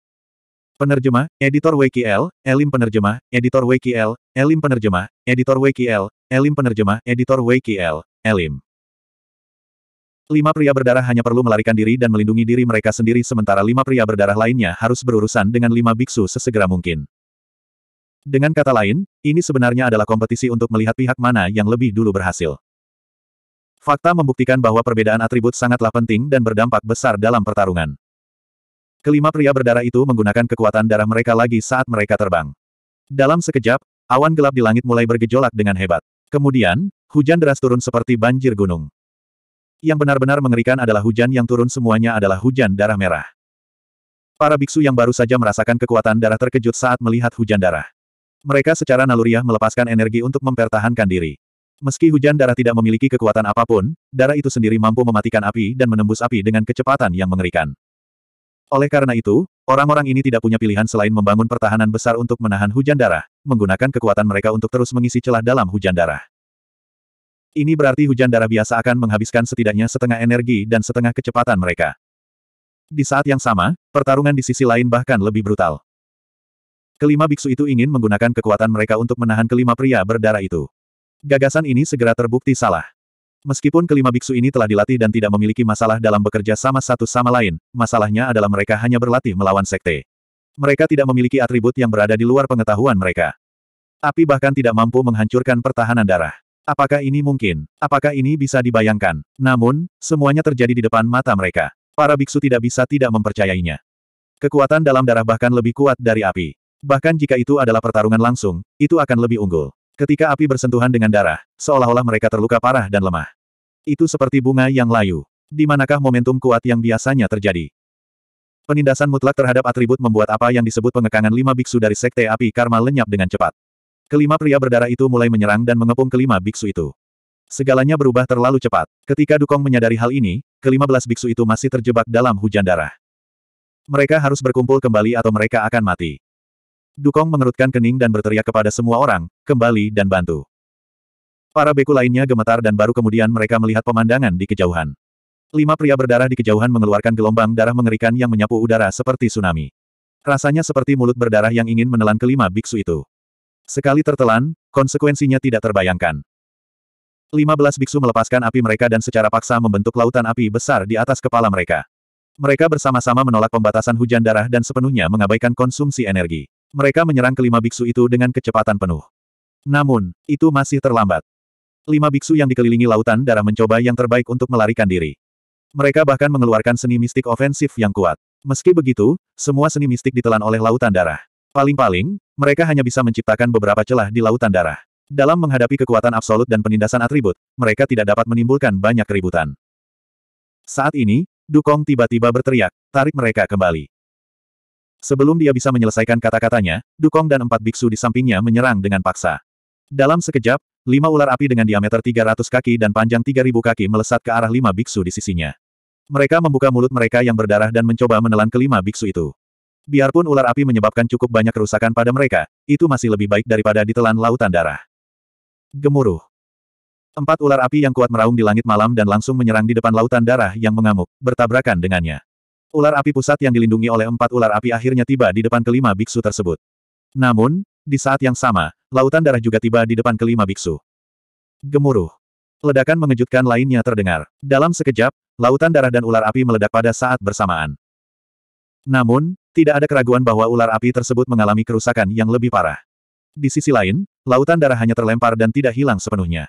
Penerjemah, Editor WQL, Elim Penerjemah, Editor WQL, Elim Penerjemah, Editor WQL, Elim Penerjemah, Editor WQL, Elim. Lima pria berdarah hanya perlu melarikan diri dan melindungi diri mereka sendiri sementara lima pria berdarah lainnya harus berurusan dengan lima biksu sesegera mungkin. Dengan kata lain, ini sebenarnya adalah kompetisi untuk melihat pihak mana yang lebih dulu berhasil. Fakta membuktikan bahwa perbedaan atribut sangatlah penting dan berdampak besar dalam pertarungan. Kelima pria berdarah itu menggunakan kekuatan darah mereka lagi saat mereka terbang. Dalam sekejap, awan gelap di langit mulai bergejolak dengan hebat. Kemudian, hujan deras turun seperti banjir gunung. Yang benar-benar mengerikan adalah hujan yang turun semuanya adalah hujan darah merah. Para biksu yang baru saja merasakan kekuatan darah terkejut saat melihat hujan darah. Mereka secara naluriah melepaskan energi untuk mempertahankan diri. Meski hujan darah tidak memiliki kekuatan apapun, darah itu sendiri mampu mematikan api dan menembus api dengan kecepatan yang mengerikan. Oleh karena itu, orang-orang ini tidak punya pilihan selain membangun pertahanan besar untuk menahan hujan darah, menggunakan kekuatan mereka untuk terus mengisi celah dalam hujan darah. Ini berarti hujan darah biasa akan menghabiskan setidaknya setengah energi dan setengah kecepatan mereka. Di saat yang sama, pertarungan di sisi lain bahkan lebih brutal. Kelima biksu itu ingin menggunakan kekuatan mereka untuk menahan kelima pria berdarah itu. Gagasan ini segera terbukti salah. Meskipun kelima biksu ini telah dilatih dan tidak memiliki masalah dalam bekerja sama satu sama lain, masalahnya adalah mereka hanya berlatih melawan sekte. Mereka tidak memiliki atribut yang berada di luar pengetahuan mereka. Api bahkan tidak mampu menghancurkan pertahanan darah. Apakah ini mungkin? Apakah ini bisa dibayangkan? Namun, semuanya terjadi di depan mata mereka. Para biksu tidak bisa tidak mempercayainya. Kekuatan dalam darah bahkan lebih kuat dari api. Bahkan jika itu adalah pertarungan langsung, itu akan lebih unggul. Ketika api bersentuhan dengan darah, seolah-olah mereka terluka parah dan lemah. Itu seperti bunga yang layu. Di manakah momentum kuat yang biasanya terjadi? Penindasan mutlak terhadap atribut membuat apa yang disebut pengekangan lima biksu dari sekte api karma lenyap dengan cepat. Kelima pria berdarah itu mulai menyerang dan mengepung kelima biksu itu. Segalanya berubah terlalu cepat. Ketika Dukong menyadari hal ini, kelima belas biksu itu masih terjebak dalam hujan darah. Mereka harus berkumpul kembali atau mereka akan mati. Dukong mengerutkan kening dan berteriak kepada semua orang, kembali dan bantu. Para beku lainnya gemetar dan baru kemudian mereka melihat pemandangan di kejauhan. Lima pria berdarah di kejauhan mengeluarkan gelombang darah mengerikan yang menyapu udara seperti tsunami. Rasanya seperti mulut berdarah yang ingin menelan kelima biksu itu. Sekali tertelan, konsekuensinya tidak terbayangkan. Lima belas biksu melepaskan api mereka dan secara paksa membentuk lautan api besar di atas kepala mereka. Mereka bersama-sama menolak pembatasan hujan darah dan sepenuhnya mengabaikan konsumsi energi. Mereka menyerang kelima biksu itu dengan kecepatan penuh. Namun, itu masih terlambat. Lima biksu yang dikelilingi lautan darah mencoba yang terbaik untuk melarikan diri. Mereka bahkan mengeluarkan seni mistik ofensif yang kuat. Meski begitu, semua seni mistik ditelan oleh lautan darah. Paling-paling, mereka hanya bisa menciptakan beberapa celah di lautan darah. Dalam menghadapi kekuatan absolut dan penindasan atribut, mereka tidak dapat menimbulkan banyak keributan. Saat ini, Dukong tiba-tiba berteriak, tarik mereka kembali. Sebelum dia bisa menyelesaikan kata-katanya, Dukong dan empat biksu di sampingnya menyerang dengan paksa. Dalam sekejap, lima ular api dengan diameter 300 kaki dan panjang 3000 kaki melesat ke arah lima biksu di sisinya. Mereka membuka mulut mereka yang berdarah dan mencoba menelan kelima biksu itu. Biarpun ular api menyebabkan cukup banyak kerusakan pada mereka, itu masih lebih baik daripada ditelan lautan darah. Gemuruh. Empat ular api yang kuat meraung di langit malam dan langsung menyerang di depan lautan darah yang mengamuk, bertabrakan dengannya. Ular api pusat yang dilindungi oleh empat ular api akhirnya tiba di depan kelima biksu tersebut. Namun, di saat yang sama, lautan darah juga tiba di depan kelima biksu. Gemuruh. Ledakan mengejutkan lainnya terdengar. Dalam sekejap, lautan darah dan ular api meledak pada saat bersamaan. Namun, tidak ada keraguan bahwa ular api tersebut mengalami kerusakan yang lebih parah. Di sisi lain, lautan darah hanya terlempar dan tidak hilang sepenuhnya.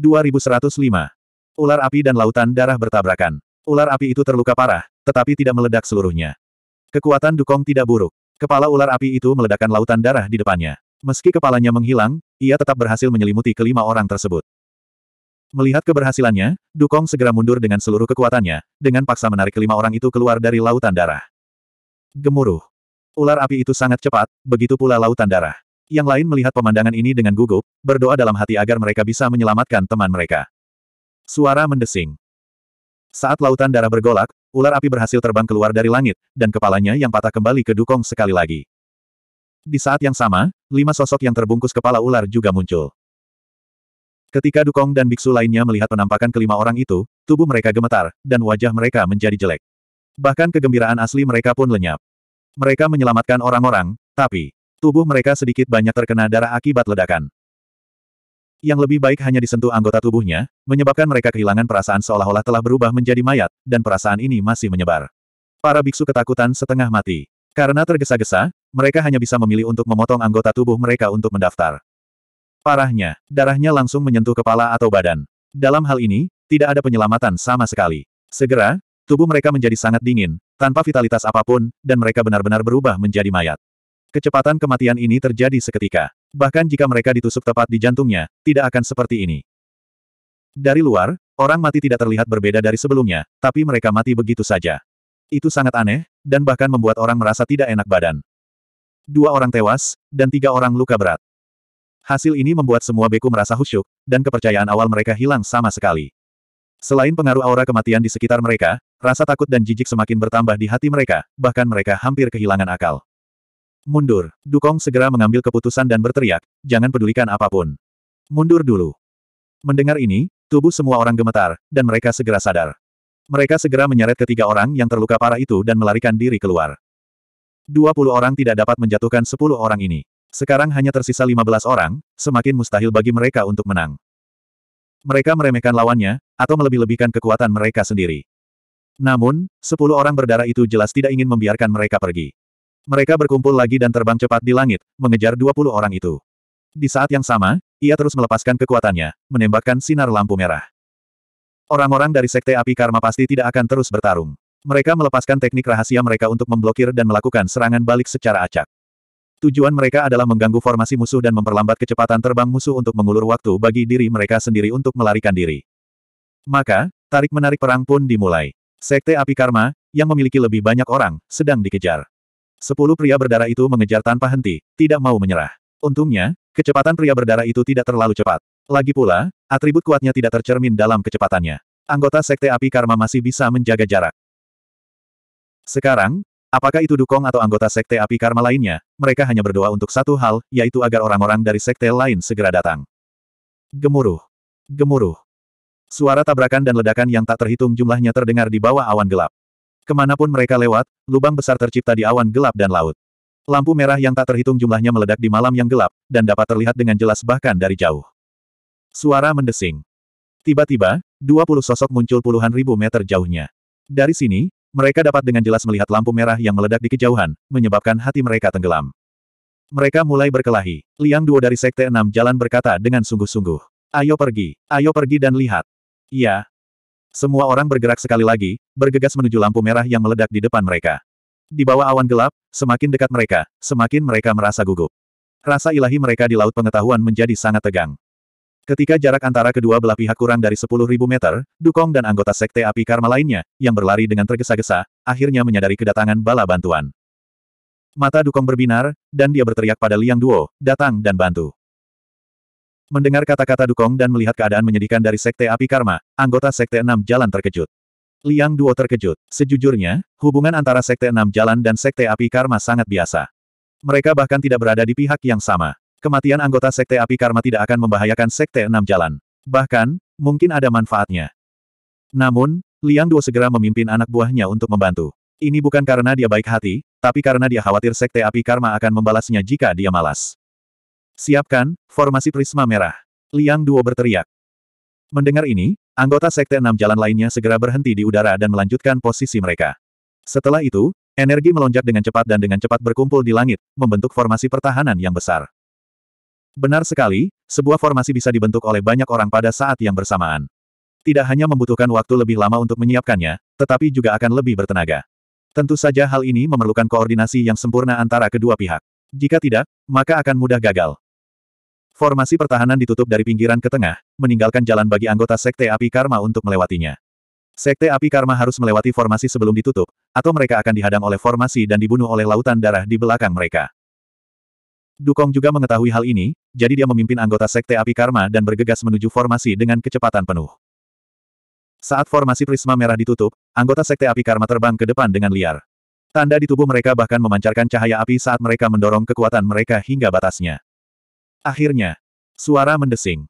2105. Ular api dan lautan darah bertabrakan. Ular api itu terluka parah, tetapi tidak meledak seluruhnya. Kekuatan Dukong tidak buruk. Kepala ular api itu meledakkan lautan darah di depannya. Meski kepalanya menghilang, ia tetap berhasil menyelimuti kelima orang tersebut. Melihat keberhasilannya, Dukong segera mundur dengan seluruh kekuatannya, dengan paksa menarik kelima orang itu keluar dari lautan darah. Gemuruh. Ular api itu sangat cepat, begitu pula lautan darah. Yang lain melihat pemandangan ini dengan gugup, berdoa dalam hati agar mereka bisa menyelamatkan teman mereka. Suara mendesing. Saat lautan darah bergolak, ular api berhasil terbang keluar dari langit, dan kepalanya yang patah kembali ke dukung sekali lagi. Di saat yang sama, lima sosok yang terbungkus kepala ular juga muncul. Ketika dukung dan biksu lainnya melihat penampakan kelima orang itu, tubuh mereka gemetar, dan wajah mereka menjadi jelek. Bahkan kegembiraan asli mereka pun lenyap. Mereka menyelamatkan orang-orang, tapi tubuh mereka sedikit banyak terkena darah akibat ledakan yang lebih baik hanya disentuh anggota tubuhnya, menyebabkan mereka kehilangan perasaan seolah-olah telah berubah menjadi mayat, dan perasaan ini masih menyebar. Para biksu ketakutan setengah mati. Karena tergesa-gesa, mereka hanya bisa memilih untuk memotong anggota tubuh mereka untuk mendaftar. Parahnya, darahnya langsung menyentuh kepala atau badan. Dalam hal ini, tidak ada penyelamatan sama sekali. Segera, tubuh mereka menjadi sangat dingin, tanpa vitalitas apapun, dan mereka benar-benar berubah menjadi mayat. Kecepatan kematian ini terjadi seketika. Bahkan jika mereka ditusuk tepat di jantungnya, tidak akan seperti ini. Dari luar, orang mati tidak terlihat berbeda dari sebelumnya, tapi mereka mati begitu saja. Itu sangat aneh, dan bahkan membuat orang merasa tidak enak badan. Dua orang tewas, dan tiga orang luka berat. Hasil ini membuat semua beku merasa husyuk, dan kepercayaan awal mereka hilang sama sekali. Selain pengaruh aura kematian di sekitar mereka, rasa takut dan jijik semakin bertambah di hati mereka, bahkan mereka hampir kehilangan akal. Mundur. Dukong segera mengambil keputusan dan berteriak, jangan pedulikan apapun. Mundur dulu. Mendengar ini, tubuh semua orang gemetar, dan mereka segera sadar. Mereka segera menyeret ketiga orang yang terluka parah itu dan melarikan diri keluar. 20 orang tidak dapat menjatuhkan 10 orang ini. Sekarang hanya tersisa 15 orang, semakin mustahil bagi mereka untuk menang. Mereka meremehkan lawannya, atau melebih-lebihkan kekuatan mereka sendiri. Namun, 10 orang berdarah itu jelas tidak ingin membiarkan mereka pergi. Mereka berkumpul lagi dan terbang cepat di langit, mengejar 20 orang itu. Di saat yang sama, ia terus melepaskan kekuatannya, menembakkan sinar lampu merah. Orang-orang dari Sekte Api Karma pasti tidak akan terus bertarung. Mereka melepaskan teknik rahasia mereka untuk memblokir dan melakukan serangan balik secara acak. Tujuan mereka adalah mengganggu formasi musuh dan memperlambat kecepatan terbang musuh untuk mengulur waktu bagi diri mereka sendiri untuk melarikan diri. Maka, tarik-menarik perang pun dimulai. Sekte api karma, yang memiliki lebih banyak orang, sedang dikejar. Sepuluh pria berdarah itu mengejar tanpa henti, tidak mau menyerah. Untungnya, kecepatan pria berdarah itu tidak terlalu cepat. Lagi pula, atribut kuatnya tidak tercermin dalam kecepatannya. Anggota Sekte Api Karma masih bisa menjaga jarak. Sekarang, apakah itu Dukong atau anggota Sekte Api Karma lainnya, mereka hanya berdoa untuk satu hal, yaitu agar orang-orang dari Sekte lain segera datang. Gemuruh. Gemuruh. Suara tabrakan dan ledakan yang tak terhitung jumlahnya terdengar di bawah awan gelap. Kemanapun mereka lewat, lubang besar tercipta di awan gelap dan laut. Lampu merah yang tak terhitung jumlahnya meledak di malam yang gelap, dan dapat terlihat dengan jelas bahkan dari jauh. Suara mendesing. Tiba-tiba, 20 sosok muncul puluhan ribu meter jauhnya. Dari sini, mereka dapat dengan jelas melihat lampu merah yang meledak di kejauhan, menyebabkan hati mereka tenggelam. Mereka mulai berkelahi. Liang Duo dari Sekte Enam Jalan berkata dengan sungguh-sungguh. Ayo pergi, ayo pergi dan lihat. Iya, semua orang bergerak sekali lagi, bergegas menuju lampu merah yang meledak di depan mereka. Di bawah awan gelap, semakin dekat mereka, semakin mereka merasa gugup. Rasa ilahi mereka di laut pengetahuan menjadi sangat tegang. Ketika jarak antara kedua belah pihak kurang dari 10.000 meter, Dukong dan anggota Sekte Api Karma lainnya, yang berlari dengan tergesa-gesa, akhirnya menyadari kedatangan bala bantuan. Mata Dukong berbinar, dan dia berteriak pada Liang Duo, datang dan bantu. Mendengar kata-kata Dukong dan melihat keadaan menyedihkan dari Sekte Api Karma, anggota Sekte Enam Jalan terkejut. Liang Duo terkejut. Sejujurnya, hubungan antara Sekte Enam Jalan dan Sekte Api Karma sangat biasa. Mereka bahkan tidak berada di pihak yang sama. Kematian anggota Sekte Api Karma tidak akan membahayakan Sekte Enam Jalan. Bahkan, mungkin ada manfaatnya. Namun, Liang Duo segera memimpin anak buahnya untuk membantu. Ini bukan karena dia baik hati, tapi karena dia khawatir Sekte Api Karma akan membalasnya jika dia malas. Siapkan, formasi prisma merah. Liang Duo berteriak. Mendengar ini, anggota Sekte Enam Jalan lainnya segera berhenti di udara dan melanjutkan posisi mereka. Setelah itu, energi melonjak dengan cepat dan dengan cepat berkumpul di langit, membentuk formasi pertahanan yang besar. Benar sekali, sebuah formasi bisa dibentuk oleh banyak orang pada saat yang bersamaan. Tidak hanya membutuhkan waktu lebih lama untuk menyiapkannya, tetapi juga akan lebih bertenaga. Tentu saja hal ini memerlukan koordinasi yang sempurna antara kedua pihak. Jika tidak, maka akan mudah gagal. Formasi pertahanan ditutup dari pinggiran ke tengah, meninggalkan jalan bagi anggota Sekte Api Karma untuk melewatinya. Sekte Api Karma harus melewati formasi sebelum ditutup, atau mereka akan dihadang oleh formasi dan dibunuh oleh lautan darah di belakang mereka. Dukong juga mengetahui hal ini, jadi dia memimpin anggota Sekte Api Karma dan bergegas menuju formasi dengan kecepatan penuh. Saat formasi prisma merah ditutup, anggota Sekte Api Karma terbang ke depan dengan liar. Tanda di tubuh mereka bahkan memancarkan cahaya api saat mereka mendorong kekuatan mereka hingga batasnya. Akhirnya. Suara mendesing.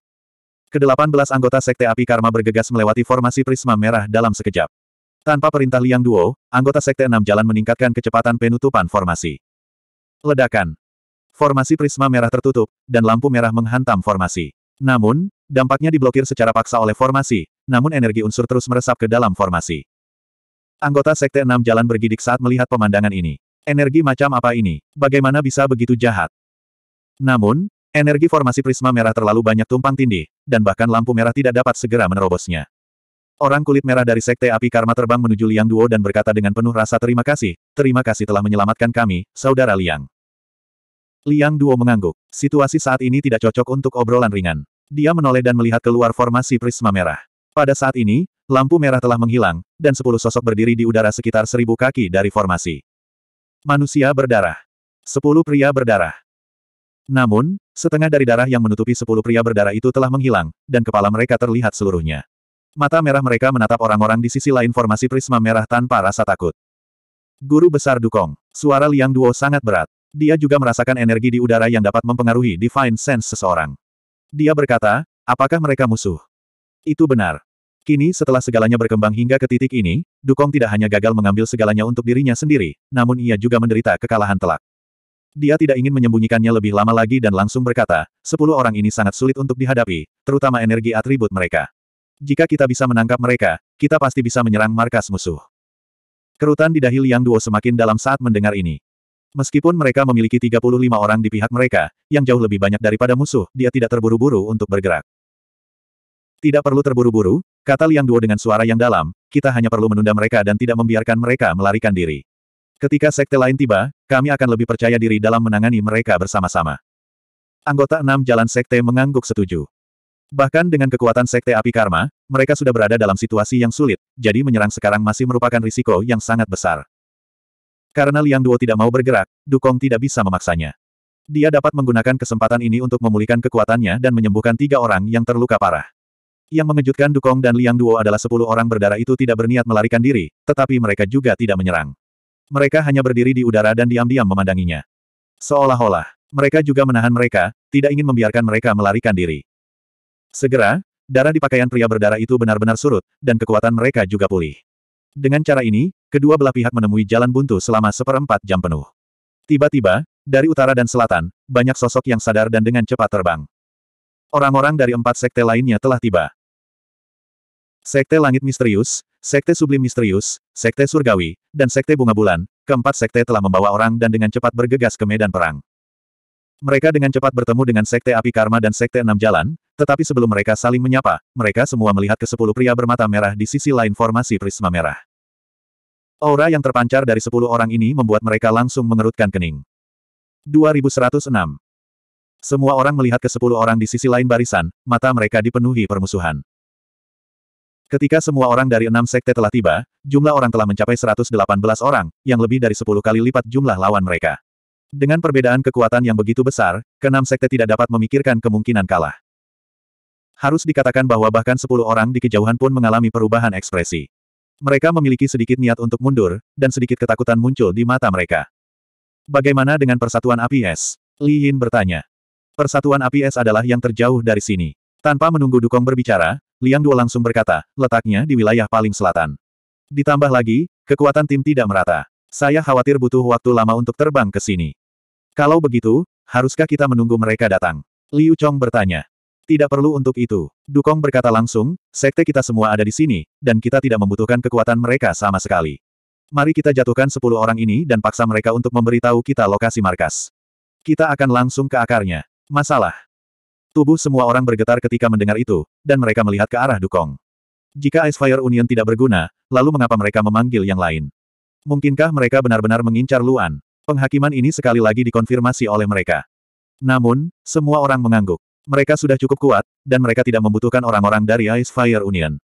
Kedelapan belas anggota Sekte Api Karma bergegas melewati formasi Prisma Merah dalam sekejap. Tanpa perintah Liang Duo, anggota Sekte Enam Jalan meningkatkan kecepatan penutupan formasi. Ledakan. Formasi Prisma Merah tertutup, dan lampu merah menghantam formasi. Namun, dampaknya diblokir secara paksa oleh formasi, namun energi unsur terus meresap ke dalam formasi. Anggota Sekte Enam Jalan bergidik saat melihat pemandangan ini. Energi macam apa ini? Bagaimana bisa begitu jahat? Namun, Energi formasi prisma merah terlalu banyak tumpang tindih, dan bahkan lampu merah tidak dapat segera menerobosnya. Orang kulit merah dari Sekte Api Karma terbang menuju Liang Duo dan berkata dengan penuh rasa terima kasih, terima kasih telah menyelamatkan kami, Saudara Liang. Liang Duo mengangguk. Situasi saat ini tidak cocok untuk obrolan ringan. Dia menoleh dan melihat keluar formasi prisma merah. Pada saat ini, lampu merah telah menghilang, dan sepuluh sosok berdiri di udara sekitar seribu kaki dari formasi. Manusia berdarah. Sepuluh pria berdarah. Namun, setengah dari darah yang menutupi sepuluh pria berdarah itu telah menghilang, dan kepala mereka terlihat seluruhnya. Mata merah mereka menatap orang-orang di sisi lain formasi prisma merah tanpa rasa takut. Guru Besar Dukong, suara Liang Duo sangat berat. Dia juga merasakan energi di udara yang dapat mempengaruhi divine sense seseorang. Dia berkata, apakah mereka musuh? Itu benar. Kini setelah segalanya berkembang hingga ke titik ini, Dukong tidak hanya gagal mengambil segalanya untuk dirinya sendiri, namun ia juga menderita kekalahan telak. Dia tidak ingin menyembunyikannya lebih lama lagi dan langsung berkata, sepuluh orang ini sangat sulit untuk dihadapi, terutama energi atribut mereka. Jika kita bisa menangkap mereka, kita pasti bisa menyerang markas musuh. Kerutan di dahi Liang Duo semakin dalam saat mendengar ini. Meskipun mereka memiliki 35 orang di pihak mereka, yang jauh lebih banyak daripada musuh, dia tidak terburu-buru untuk bergerak. Tidak perlu terburu-buru, kata Liang Duo dengan suara yang dalam, kita hanya perlu menunda mereka dan tidak membiarkan mereka melarikan diri. Ketika sekte lain tiba, kami akan lebih percaya diri dalam menangani mereka bersama-sama. Anggota enam jalan sekte mengangguk setuju. Bahkan dengan kekuatan sekte api karma, mereka sudah berada dalam situasi yang sulit, jadi menyerang sekarang masih merupakan risiko yang sangat besar. Karena Liang Duo tidak mau bergerak, Dukong tidak bisa memaksanya. Dia dapat menggunakan kesempatan ini untuk memulihkan kekuatannya dan menyembuhkan tiga orang yang terluka parah. Yang mengejutkan Dukong dan Liang Duo adalah sepuluh orang berdarah itu tidak berniat melarikan diri, tetapi mereka juga tidak menyerang. Mereka hanya berdiri di udara dan diam-diam memandanginya. Seolah-olah, mereka juga menahan mereka, tidak ingin membiarkan mereka melarikan diri. Segera, darah di pakaian pria berdarah itu benar-benar surut, dan kekuatan mereka juga pulih. Dengan cara ini, kedua belah pihak menemui jalan buntu selama seperempat jam penuh. Tiba-tiba, dari utara dan selatan, banyak sosok yang sadar dan dengan cepat terbang. Orang-orang dari empat sekte lainnya telah tiba. Sekte Langit Misterius, Sekte Sublim Misterius, Sekte Surgawi, dan Sekte Bunga Bulan, keempat sekte telah membawa orang dan dengan cepat bergegas ke medan perang. Mereka dengan cepat bertemu dengan Sekte Api Karma dan Sekte Enam Jalan, tetapi sebelum mereka saling menyapa, mereka semua melihat ke sepuluh pria bermata merah di sisi lain formasi prisma merah. Aura yang terpancar dari sepuluh orang ini membuat mereka langsung mengerutkan kening. 2106 Semua orang melihat ke sepuluh orang di sisi lain barisan, mata mereka dipenuhi permusuhan. Ketika semua orang dari enam sekte telah tiba, jumlah orang telah mencapai 118 orang, yang lebih dari 10 kali lipat jumlah lawan mereka. Dengan perbedaan kekuatan yang begitu besar, keenam sekte tidak dapat memikirkan kemungkinan kalah. Harus dikatakan bahwa bahkan 10 orang di kejauhan pun mengalami perubahan ekspresi. Mereka memiliki sedikit niat untuk mundur, dan sedikit ketakutan muncul di mata mereka. Bagaimana dengan persatuan api es? Li Yin bertanya. Persatuan api es adalah yang terjauh dari sini. Tanpa menunggu Dukong berbicara, Liang Duo langsung berkata, letaknya di wilayah paling selatan. Ditambah lagi, kekuatan tim tidak merata. Saya khawatir butuh waktu lama untuk terbang ke sini. Kalau begitu, haruskah kita menunggu mereka datang? Liu Chong bertanya. Tidak perlu untuk itu. Dukong berkata langsung, sekte kita semua ada di sini, dan kita tidak membutuhkan kekuatan mereka sama sekali. Mari kita jatuhkan sepuluh orang ini dan paksa mereka untuk memberitahu kita lokasi markas. Kita akan langsung ke akarnya. Masalah. Tubuh semua orang bergetar ketika mendengar itu, dan mereka melihat ke arah Dukong. Jika Ice Fire Union tidak berguna, lalu mengapa mereka memanggil yang lain? Mungkinkah mereka benar-benar mengincar Luan? Penghakiman ini sekali lagi dikonfirmasi oleh mereka. Namun, semua orang mengangguk. Mereka sudah cukup kuat, dan mereka tidak membutuhkan orang-orang dari Ice Fire Union.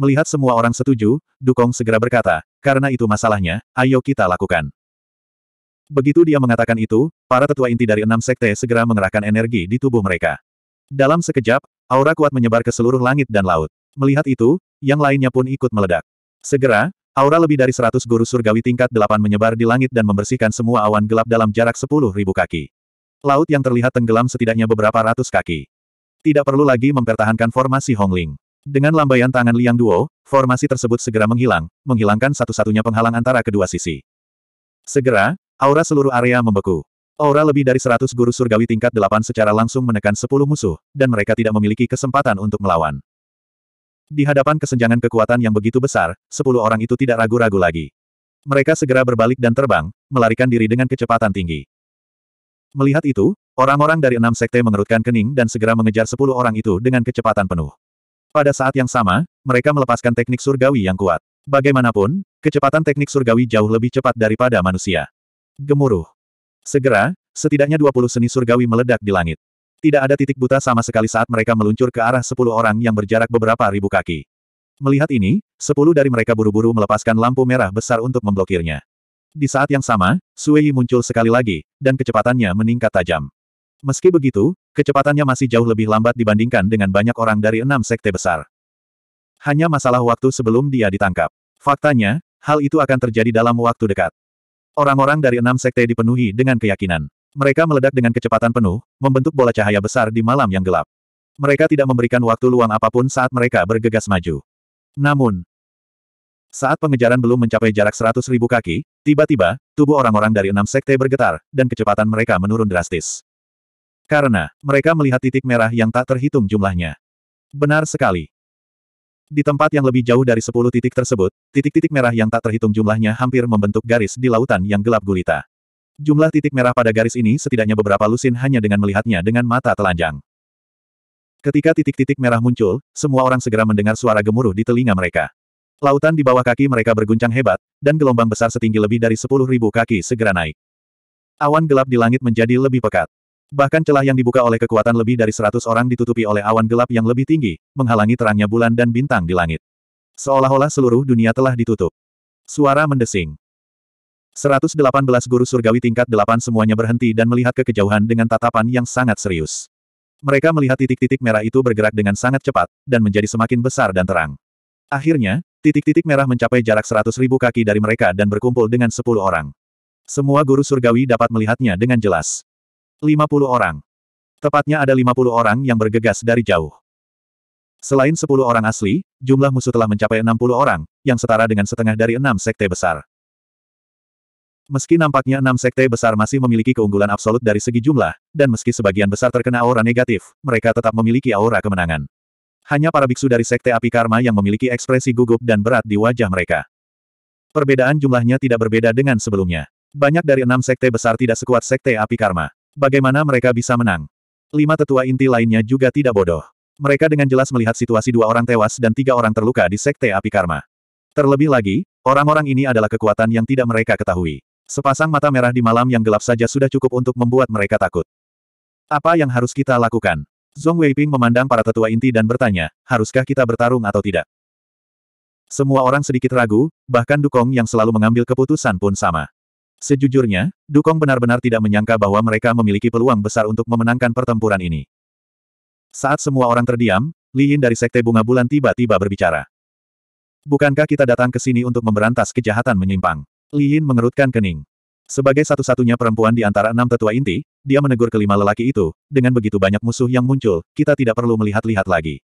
Melihat semua orang setuju, Dukong segera berkata, karena itu masalahnya, ayo kita lakukan. Begitu dia mengatakan itu, para tetua inti dari enam sekte segera mengerahkan energi di tubuh mereka. Dalam sekejap, aura kuat menyebar ke seluruh langit dan laut. Melihat itu, yang lainnya pun ikut meledak. Segera, aura lebih dari seratus guru surgawi tingkat delapan menyebar di langit dan membersihkan semua awan gelap dalam jarak sepuluh ribu kaki. Laut yang terlihat tenggelam setidaknya beberapa ratus kaki. Tidak perlu lagi mempertahankan formasi Hongling. Dengan lambaian tangan Liang Duo, formasi tersebut segera menghilang, menghilangkan satu-satunya penghalang antara kedua sisi. Segera, Aura seluruh area membeku. Aura lebih dari 100 guru surgawi tingkat 8 secara langsung menekan 10 musuh, dan mereka tidak memiliki kesempatan untuk melawan. Di hadapan kesenjangan kekuatan yang begitu besar, 10 orang itu tidak ragu-ragu lagi. Mereka segera berbalik dan terbang, melarikan diri dengan kecepatan tinggi. Melihat itu, orang-orang dari enam sekte mengerutkan kening dan segera mengejar 10 orang itu dengan kecepatan penuh. Pada saat yang sama, mereka melepaskan teknik surgawi yang kuat. Bagaimanapun, kecepatan teknik surgawi jauh lebih cepat daripada manusia. Gemuruh. Segera, setidaknya 20 seni surgawi meledak di langit. Tidak ada titik buta sama sekali saat mereka meluncur ke arah sepuluh orang yang berjarak beberapa ribu kaki. Melihat ini, sepuluh dari mereka buru-buru melepaskan lampu merah besar untuk memblokirnya. Di saat yang sama, Sui muncul sekali lagi, dan kecepatannya meningkat tajam. Meski begitu, kecepatannya masih jauh lebih lambat dibandingkan dengan banyak orang dari enam sekte besar. Hanya masalah waktu sebelum dia ditangkap. Faktanya, hal itu akan terjadi dalam waktu dekat. Orang-orang dari enam sekte dipenuhi dengan keyakinan. Mereka meledak dengan kecepatan penuh, membentuk bola cahaya besar di malam yang gelap. Mereka tidak memberikan waktu luang apapun saat mereka bergegas maju. Namun, saat pengejaran belum mencapai jarak seratus ribu kaki, tiba-tiba, tubuh orang-orang dari enam sekte bergetar, dan kecepatan mereka menurun drastis. Karena, mereka melihat titik merah yang tak terhitung jumlahnya. Benar sekali. Di tempat yang lebih jauh dari sepuluh titik tersebut, titik-titik merah yang tak terhitung jumlahnya hampir membentuk garis di lautan yang gelap gulita. Jumlah titik merah pada garis ini setidaknya beberapa lusin hanya dengan melihatnya dengan mata telanjang. Ketika titik-titik merah muncul, semua orang segera mendengar suara gemuruh di telinga mereka. Lautan di bawah kaki mereka berguncang hebat, dan gelombang besar setinggi lebih dari sepuluh ribu kaki segera naik. Awan gelap di langit menjadi lebih pekat. Bahkan celah yang dibuka oleh kekuatan lebih dari seratus orang ditutupi oleh awan gelap yang lebih tinggi, menghalangi terangnya bulan dan bintang di langit. Seolah-olah seluruh dunia telah ditutup. Suara mendesing. 118 guru surgawi tingkat 8 semuanya berhenti dan melihat ke kejauhan dengan tatapan yang sangat serius. Mereka melihat titik-titik merah itu bergerak dengan sangat cepat, dan menjadi semakin besar dan terang. Akhirnya, titik-titik merah mencapai jarak 100 ribu kaki dari mereka dan berkumpul dengan 10 orang. Semua guru surgawi dapat melihatnya dengan jelas. 50 orang. Tepatnya ada 50 orang yang bergegas dari jauh. Selain 10 orang asli, jumlah musuh telah mencapai 60 orang, yang setara dengan setengah dari enam sekte besar. Meski nampaknya enam sekte besar masih memiliki keunggulan absolut dari segi jumlah, dan meski sebagian besar terkena aura negatif, mereka tetap memiliki aura kemenangan. Hanya para biksu dari sekte api karma yang memiliki ekspresi gugup dan berat di wajah mereka. Perbedaan jumlahnya tidak berbeda dengan sebelumnya. Banyak dari enam sekte besar tidak sekuat sekte api karma. Bagaimana mereka bisa menang? Lima tetua inti lainnya juga tidak bodoh. Mereka dengan jelas melihat situasi dua orang tewas dan tiga orang terluka di Sekte Api Karma. Terlebih lagi, orang-orang ini adalah kekuatan yang tidak mereka ketahui. Sepasang mata merah di malam yang gelap saja sudah cukup untuk membuat mereka takut. Apa yang harus kita lakukan? Zhong Weiping memandang para tetua inti dan bertanya, haruskah kita bertarung atau tidak? Semua orang sedikit ragu, bahkan Dukong yang selalu mengambil keputusan pun sama. Sejujurnya, Dukong benar-benar tidak menyangka bahwa mereka memiliki peluang besar untuk memenangkan pertempuran ini. Saat semua orang terdiam, Li Yin dari Sekte Bunga Bulan tiba-tiba berbicara. Bukankah kita datang ke sini untuk memberantas kejahatan menyimpang? Li Yin mengerutkan kening. Sebagai satu-satunya perempuan di antara enam tetua inti, dia menegur kelima lelaki itu, dengan begitu banyak musuh yang muncul, kita tidak perlu melihat-lihat lagi.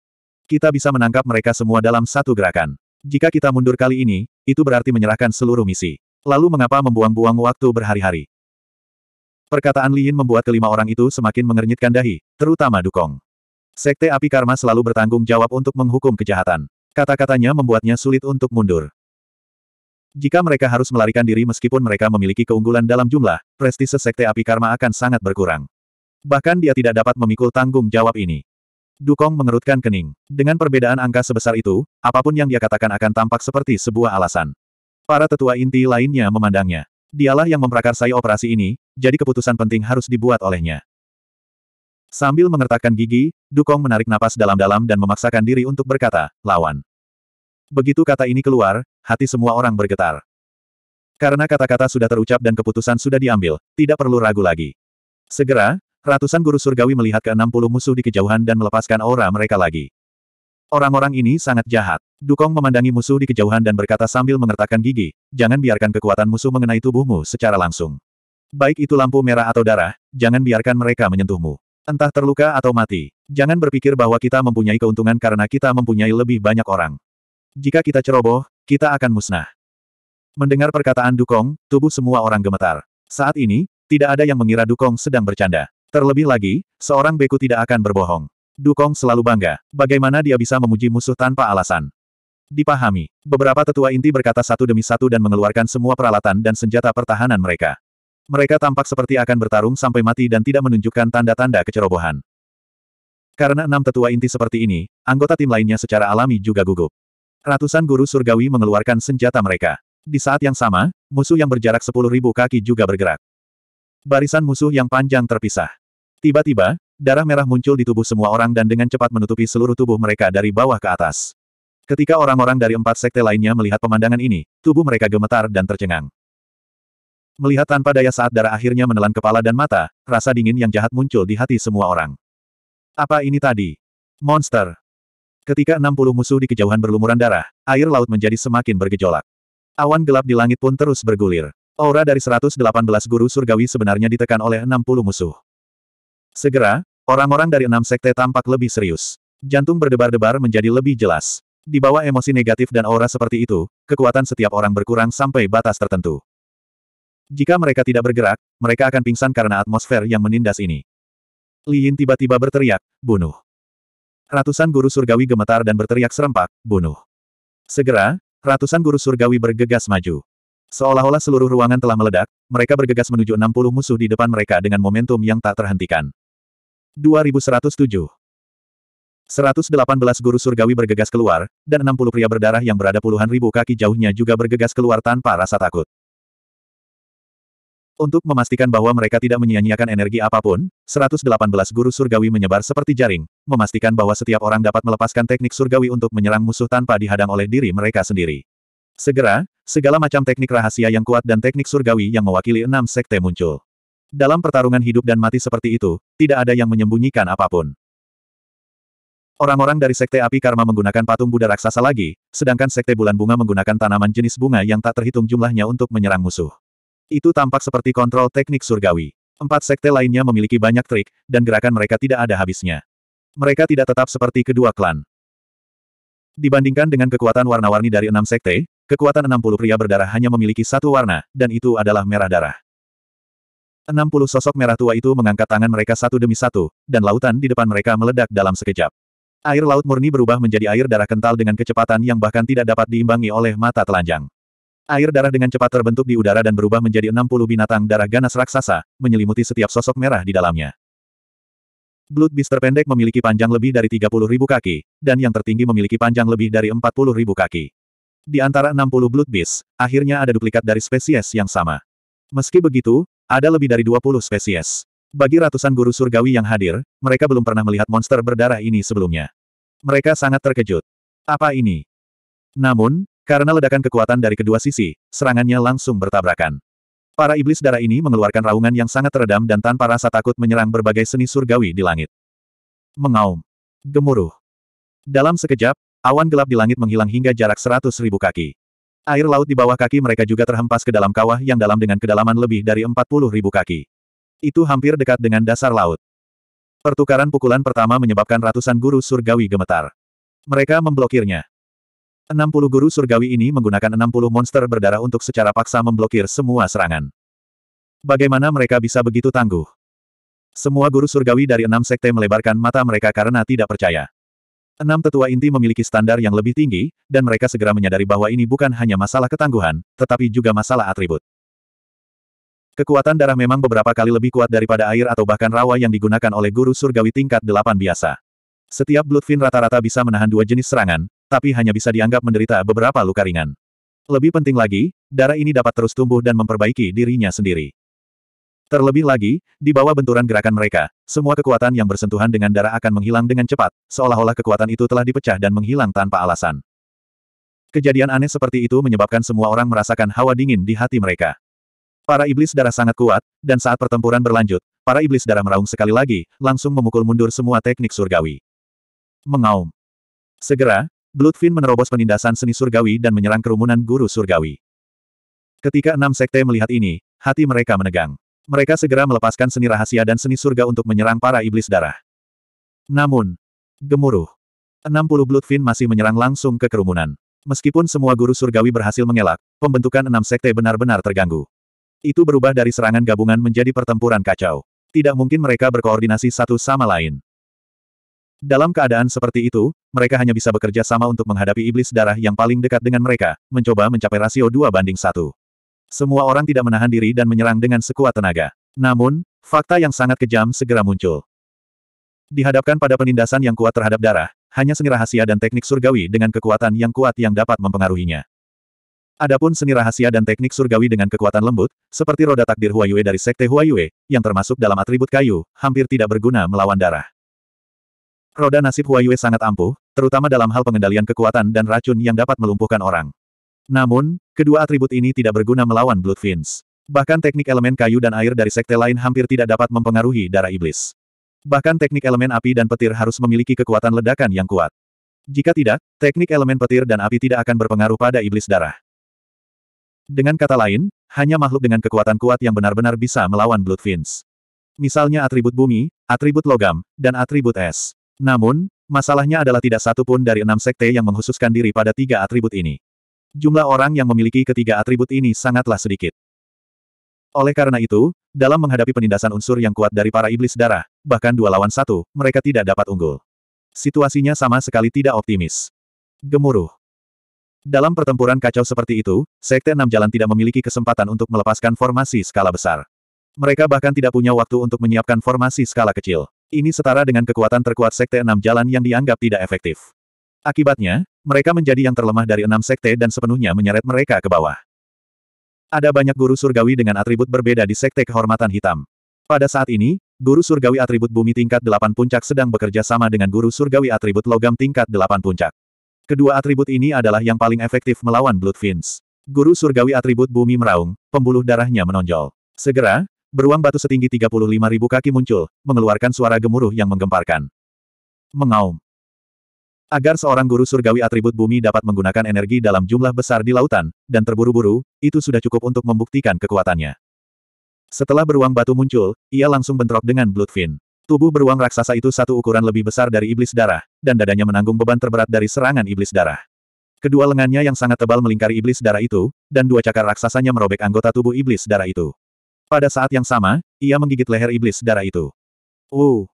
Kita bisa menangkap mereka semua dalam satu gerakan. Jika kita mundur kali ini, itu berarti menyerahkan seluruh misi. Lalu mengapa membuang-buang waktu berhari-hari? Perkataan Liin membuat kelima orang itu semakin mengernyitkan dahi, terutama Dukong. Sekte api karma selalu bertanggung jawab untuk menghukum kejahatan. Kata-katanya membuatnya sulit untuk mundur. Jika mereka harus melarikan diri meskipun mereka memiliki keunggulan dalam jumlah, prestise sekte api karma akan sangat berkurang. Bahkan dia tidak dapat memikul tanggung jawab ini. Dukong mengerutkan kening. Dengan perbedaan angka sebesar itu, apapun yang dia katakan akan tampak seperti sebuah alasan. Para tetua inti lainnya memandangnya. Dialah yang memprakarsai operasi ini, jadi keputusan penting harus dibuat olehnya. Sambil mengertakkan gigi, Dukong menarik napas dalam-dalam dan memaksakan diri untuk berkata, lawan. Begitu kata ini keluar, hati semua orang bergetar. Karena kata-kata sudah terucap dan keputusan sudah diambil, tidak perlu ragu lagi. Segera, ratusan guru surgawi melihat ke-60 musuh di kejauhan dan melepaskan aura mereka lagi. Orang-orang ini sangat jahat. Dukong memandangi musuh di kejauhan dan berkata sambil mengertakkan gigi, jangan biarkan kekuatan musuh mengenai tubuhmu secara langsung. Baik itu lampu merah atau darah, jangan biarkan mereka menyentuhmu. Entah terluka atau mati, jangan berpikir bahwa kita mempunyai keuntungan karena kita mempunyai lebih banyak orang. Jika kita ceroboh, kita akan musnah. Mendengar perkataan Dukong, tubuh semua orang gemetar. Saat ini, tidak ada yang mengira Dukong sedang bercanda. Terlebih lagi, seorang beku tidak akan berbohong. Dukong selalu bangga. Bagaimana dia bisa memuji musuh tanpa alasan? Dipahami. Beberapa tetua inti berkata satu demi satu dan mengeluarkan semua peralatan dan senjata pertahanan mereka. Mereka tampak seperti akan bertarung sampai mati dan tidak menunjukkan tanda-tanda kecerobohan. Karena enam tetua inti seperti ini, anggota tim lainnya secara alami juga gugup. Ratusan guru surgawi mengeluarkan senjata mereka. Di saat yang sama, musuh yang berjarak sepuluh ribu kaki juga bergerak. Barisan musuh yang panjang terpisah. Tiba-tiba, Darah merah muncul di tubuh semua orang dan dengan cepat menutupi seluruh tubuh mereka dari bawah ke atas. Ketika orang-orang dari empat sekte lainnya melihat pemandangan ini, tubuh mereka gemetar dan tercengang. Melihat tanpa daya saat darah akhirnya menelan kepala dan mata, rasa dingin yang jahat muncul di hati semua orang. Apa ini tadi? Monster. Ketika 60 musuh di kejauhan berlumuran darah, air laut menjadi semakin bergejolak. Awan gelap di langit pun terus bergulir. Aura dari 118 guru surgawi sebenarnya ditekan oleh 60 musuh. Segera, Orang-orang dari enam sekte tampak lebih serius. Jantung berdebar-debar menjadi lebih jelas. Di bawah emosi negatif dan aura seperti itu, kekuatan setiap orang berkurang sampai batas tertentu. Jika mereka tidak bergerak, mereka akan pingsan karena atmosfer yang menindas ini. Li Yin tiba-tiba berteriak, bunuh. Ratusan guru surgawi gemetar dan berteriak serempak, bunuh. Segera, ratusan guru surgawi bergegas maju. Seolah-olah seluruh ruangan telah meledak, mereka bergegas menuju 60 musuh di depan mereka dengan momentum yang tak terhentikan. 2107. 118 guru surgawi bergegas keluar, dan 60 pria berdarah yang berada puluhan ribu kaki jauhnya juga bergegas keluar tanpa rasa takut. Untuk memastikan bahwa mereka tidak menyia-nyiakan energi apapun, 118 guru surgawi menyebar seperti jaring, memastikan bahwa setiap orang dapat melepaskan teknik surgawi untuk menyerang musuh tanpa dihadang oleh diri mereka sendiri. Segera, segala macam teknik rahasia yang kuat dan teknik surgawi yang mewakili enam sekte muncul. Dalam pertarungan hidup dan mati seperti itu, tidak ada yang menyembunyikan apapun. Orang-orang dari Sekte Api Karma menggunakan patung Buddha raksasa lagi, sedangkan Sekte Bulan Bunga menggunakan tanaman jenis bunga yang tak terhitung jumlahnya untuk menyerang musuh. Itu tampak seperti kontrol teknik surgawi. Empat sekte lainnya memiliki banyak trik, dan gerakan mereka tidak ada habisnya. Mereka tidak tetap seperti kedua klan. Dibandingkan dengan kekuatan warna-warni dari enam sekte, kekuatan enam puluh pria berdarah hanya memiliki satu warna, dan itu adalah merah darah. Enam sosok merah tua itu mengangkat tangan mereka satu demi satu, dan lautan di depan mereka meledak dalam sekejap. Air laut murni berubah menjadi air darah kental dengan kecepatan yang bahkan tidak dapat diimbangi oleh mata telanjang. Air darah dengan cepat terbentuk di udara dan berubah menjadi 60 binatang darah ganas raksasa, menyelimuti setiap sosok merah di dalamnya. Blood Beast terpendek memiliki panjang lebih dari puluh ribu kaki, dan yang tertinggi memiliki panjang lebih dari puluh ribu kaki. Di antara 60 Blood Beast, akhirnya ada duplikat dari spesies yang sama. Meski begitu, ada lebih dari 20 spesies. Bagi ratusan guru surgawi yang hadir, mereka belum pernah melihat monster berdarah ini sebelumnya. Mereka sangat terkejut. Apa ini? Namun, karena ledakan kekuatan dari kedua sisi, serangannya langsung bertabrakan. Para iblis darah ini mengeluarkan raungan yang sangat teredam dan tanpa rasa takut menyerang berbagai seni surgawi di langit. Mengaum. Gemuruh. Dalam sekejap, awan gelap di langit menghilang hingga jarak seratus ribu kaki. Air laut di bawah kaki mereka juga terhempas ke dalam kawah yang dalam dengan kedalaman lebih dari 40 ribu kaki. Itu hampir dekat dengan dasar laut. Pertukaran pukulan pertama menyebabkan ratusan guru surgawi gemetar. Mereka memblokirnya. 60 guru surgawi ini menggunakan 60 monster berdarah untuk secara paksa memblokir semua serangan. Bagaimana mereka bisa begitu tangguh? Semua guru surgawi dari enam sekte melebarkan mata mereka karena tidak percaya. Enam tetua inti memiliki standar yang lebih tinggi, dan mereka segera menyadari bahwa ini bukan hanya masalah ketangguhan, tetapi juga masalah atribut. Kekuatan darah memang beberapa kali lebih kuat daripada air atau bahkan rawa yang digunakan oleh guru surgawi tingkat delapan biasa. Setiap Bloodfin rata-rata bisa menahan dua jenis serangan, tapi hanya bisa dianggap menderita beberapa luka ringan. Lebih penting lagi, darah ini dapat terus tumbuh dan memperbaiki dirinya sendiri. Terlebih lagi, di bawah benturan gerakan mereka, semua kekuatan yang bersentuhan dengan darah akan menghilang dengan cepat, seolah-olah kekuatan itu telah dipecah dan menghilang tanpa alasan. Kejadian aneh seperti itu menyebabkan semua orang merasakan hawa dingin di hati mereka. Para iblis darah sangat kuat, dan saat pertempuran berlanjut, para iblis darah meraung sekali lagi, langsung memukul mundur semua teknik surgawi. Mengaum. Segera, Bloodfin menerobos penindasan seni surgawi dan menyerang kerumunan guru surgawi. Ketika enam sekte melihat ini, hati mereka menegang. Mereka segera melepaskan seni rahasia dan seni surga untuk menyerang para iblis darah. Namun, gemuruh. 60 Bloodfin masih menyerang langsung ke kerumunan. Meskipun semua guru surgawi berhasil mengelak, pembentukan enam sekte benar-benar terganggu. Itu berubah dari serangan gabungan menjadi pertempuran kacau. Tidak mungkin mereka berkoordinasi satu sama lain. Dalam keadaan seperti itu, mereka hanya bisa bekerja sama untuk menghadapi iblis darah yang paling dekat dengan mereka, mencoba mencapai rasio dua banding satu. Semua orang tidak menahan diri dan menyerang dengan sekuat tenaga. Namun, fakta yang sangat kejam segera muncul. Dihadapkan pada penindasan yang kuat terhadap darah, hanya seni rahasia dan teknik surgawi dengan kekuatan yang kuat yang dapat mempengaruhinya. Adapun seni rahasia dan teknik surgawi dengan kekuatan lembut, seperti roda takdir Huayue dari Sekte Huayue, yang termasuk dalam atribut kayu, hampir tidak berguna melawan darah. Roda nasib Huayue sangat ampuh, terutama dalam hal pengendalian kekuatan dan racun yang dapat melumpuhkan orang. Namun, kedua atribut ini tidak berguna melawan Blood Fins. Bahkan teknik elemen kayu dan air dari sekte lain hampir tidak dapat mempengaruhi darah iblis. Bahkan teknik elemen api dan petir harus memiliki kekuatan ledakan yang kuat. Jika tidak, teknik elemen petir dan api tidak akan berpengaruh pada iblis darah. Dengan kata lain, hanya makhluk dengan kekuatan kuat yang benar-benar bisa melawan Blood Fins. Misalnya atribut bumi, atribut logam, dan atribut es. Namun, masalahnya adalah tidak satu pun dari enam sekte yang menghususkan diri pada tiga atribut ini jumlah orang yang memiliki ketiga atribut ini sangatlah sedikit. Oleh karena itu, dalam menghadapi penindasan unsur yang kuat dari para iblis darah, bahkan dua lawan satu, mereka tidak dapat unggul. Situasinya sama sekali tidak optimis. Gemuruh. Dalam pertempuran kacau seperti itu, Sekte Enam Jalan tidak memiliki kesempatan untuk melepaskan formasi skala besar. Mereka bahkan tidak punya waktu untuk menyiapkan formasi skala kecil. Ini setara dengan kekuatan terkuat Sekte Enam Jalan yang dianggap tidak efektif. Akibatnya, mereka menjadi yang terlemah dari enam sekte dan sepenuhnya menyeret mereka ke bawah. Ada banyak guru surgawi dengan atribut berbeda di sekte kehormatan hitam. Pada saat ini, guru surgawi atribut bumi tingkat delapan puncak sedang bekerja sama dengan guru surgawi atribut logam tingkat delapan puncak. Kedua atribut ini adalah yang paling efektif melawan Blood Bloodfins. Guru surgawi atribut bumi meraung, pembuluh darahnya menonjol. Segera, beruang batu setinggi 35.000 kaki muncul, mengeluarkan suara gemuruh yang menggemparkan. Mengaum. Agar seorang guru surgawi atribut bumi dapat menggunakan energi dalam jumlah besar di lautan, dan terburu-buru, itu sudah cukup untuk membuktikan kekuatannya. Setelah beruang batu muncul, ia langsung bentrok dengan Bloodfin. Tubuh beruang raksasa itu satu ukuran lebih besar dari iblis darah, dan dadanya menanggung beban terberat dari serangan iblis darah. Kedua lengannya yang sangat tebal melingkari iblis darah itu, dan dua cakar raksasanya merobek anggota tubuh iblis darah itu. Pada saat yang sama, ia menggigit leher iblis darah itu. Uh!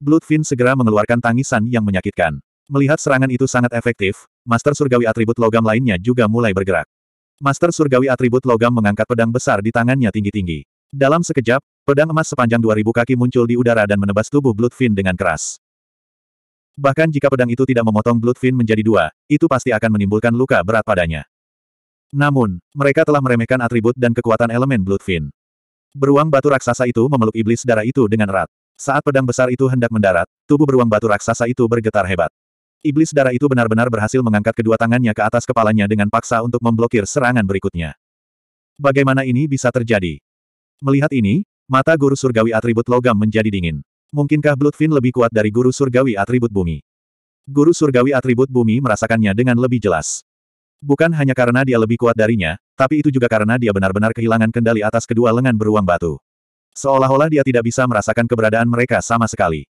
Bloodfin segera mengeluarkan tangisan yang menyakitkan. Melihat serangan itu sangat efektif, Master Surgawi atribut logam lainnya juga mulai bergerak. Master Surgawi atribut logam mengangkat pedang besar di tangannya tinggi-tinggi. Dalam sekejap, pedang emas sepanjang 2000 kaki muncul di udara dan menebas tubuh Bloodfin dengan keras. Bahkan jika pedang itu tidak memotong Bloodfin menjadi dua, itu pasti akan menimbulkan luka berat padanya. Namun, mereka telah meremehkan atribut dan kekuatan elemen Bloodfin. Beruang batu raksasa itu memeluk iblis darah itu dengan erat. Saat pedang besar itu hendak mendarat, tubuh beruang batu raksasa itu bergetar hebat. Iblis darah itu benar-benar berhasil mengangkat kedua tangannya ke atas kepalanya dengan paksa untuk memblokir serangan berikutnya. Bagaimana ini bisa terjadi? Melihat ini, mata guru surgawi atribut logam menjadi dingin. Mungkinkah Bloodfin lebih kuat dari guru surgawi atribut bumi? Guru surgawi atribut bumi merasakannya dengan lebih jelas. Bukan hanya karena dia lebih kuat darinya, tapi itu juga karena dia benar-benar kehilangan kendali atas kedua lengan beruang batu. Seolah-olah dia tidak bisa merasakan keberadaan mereka sama sekali.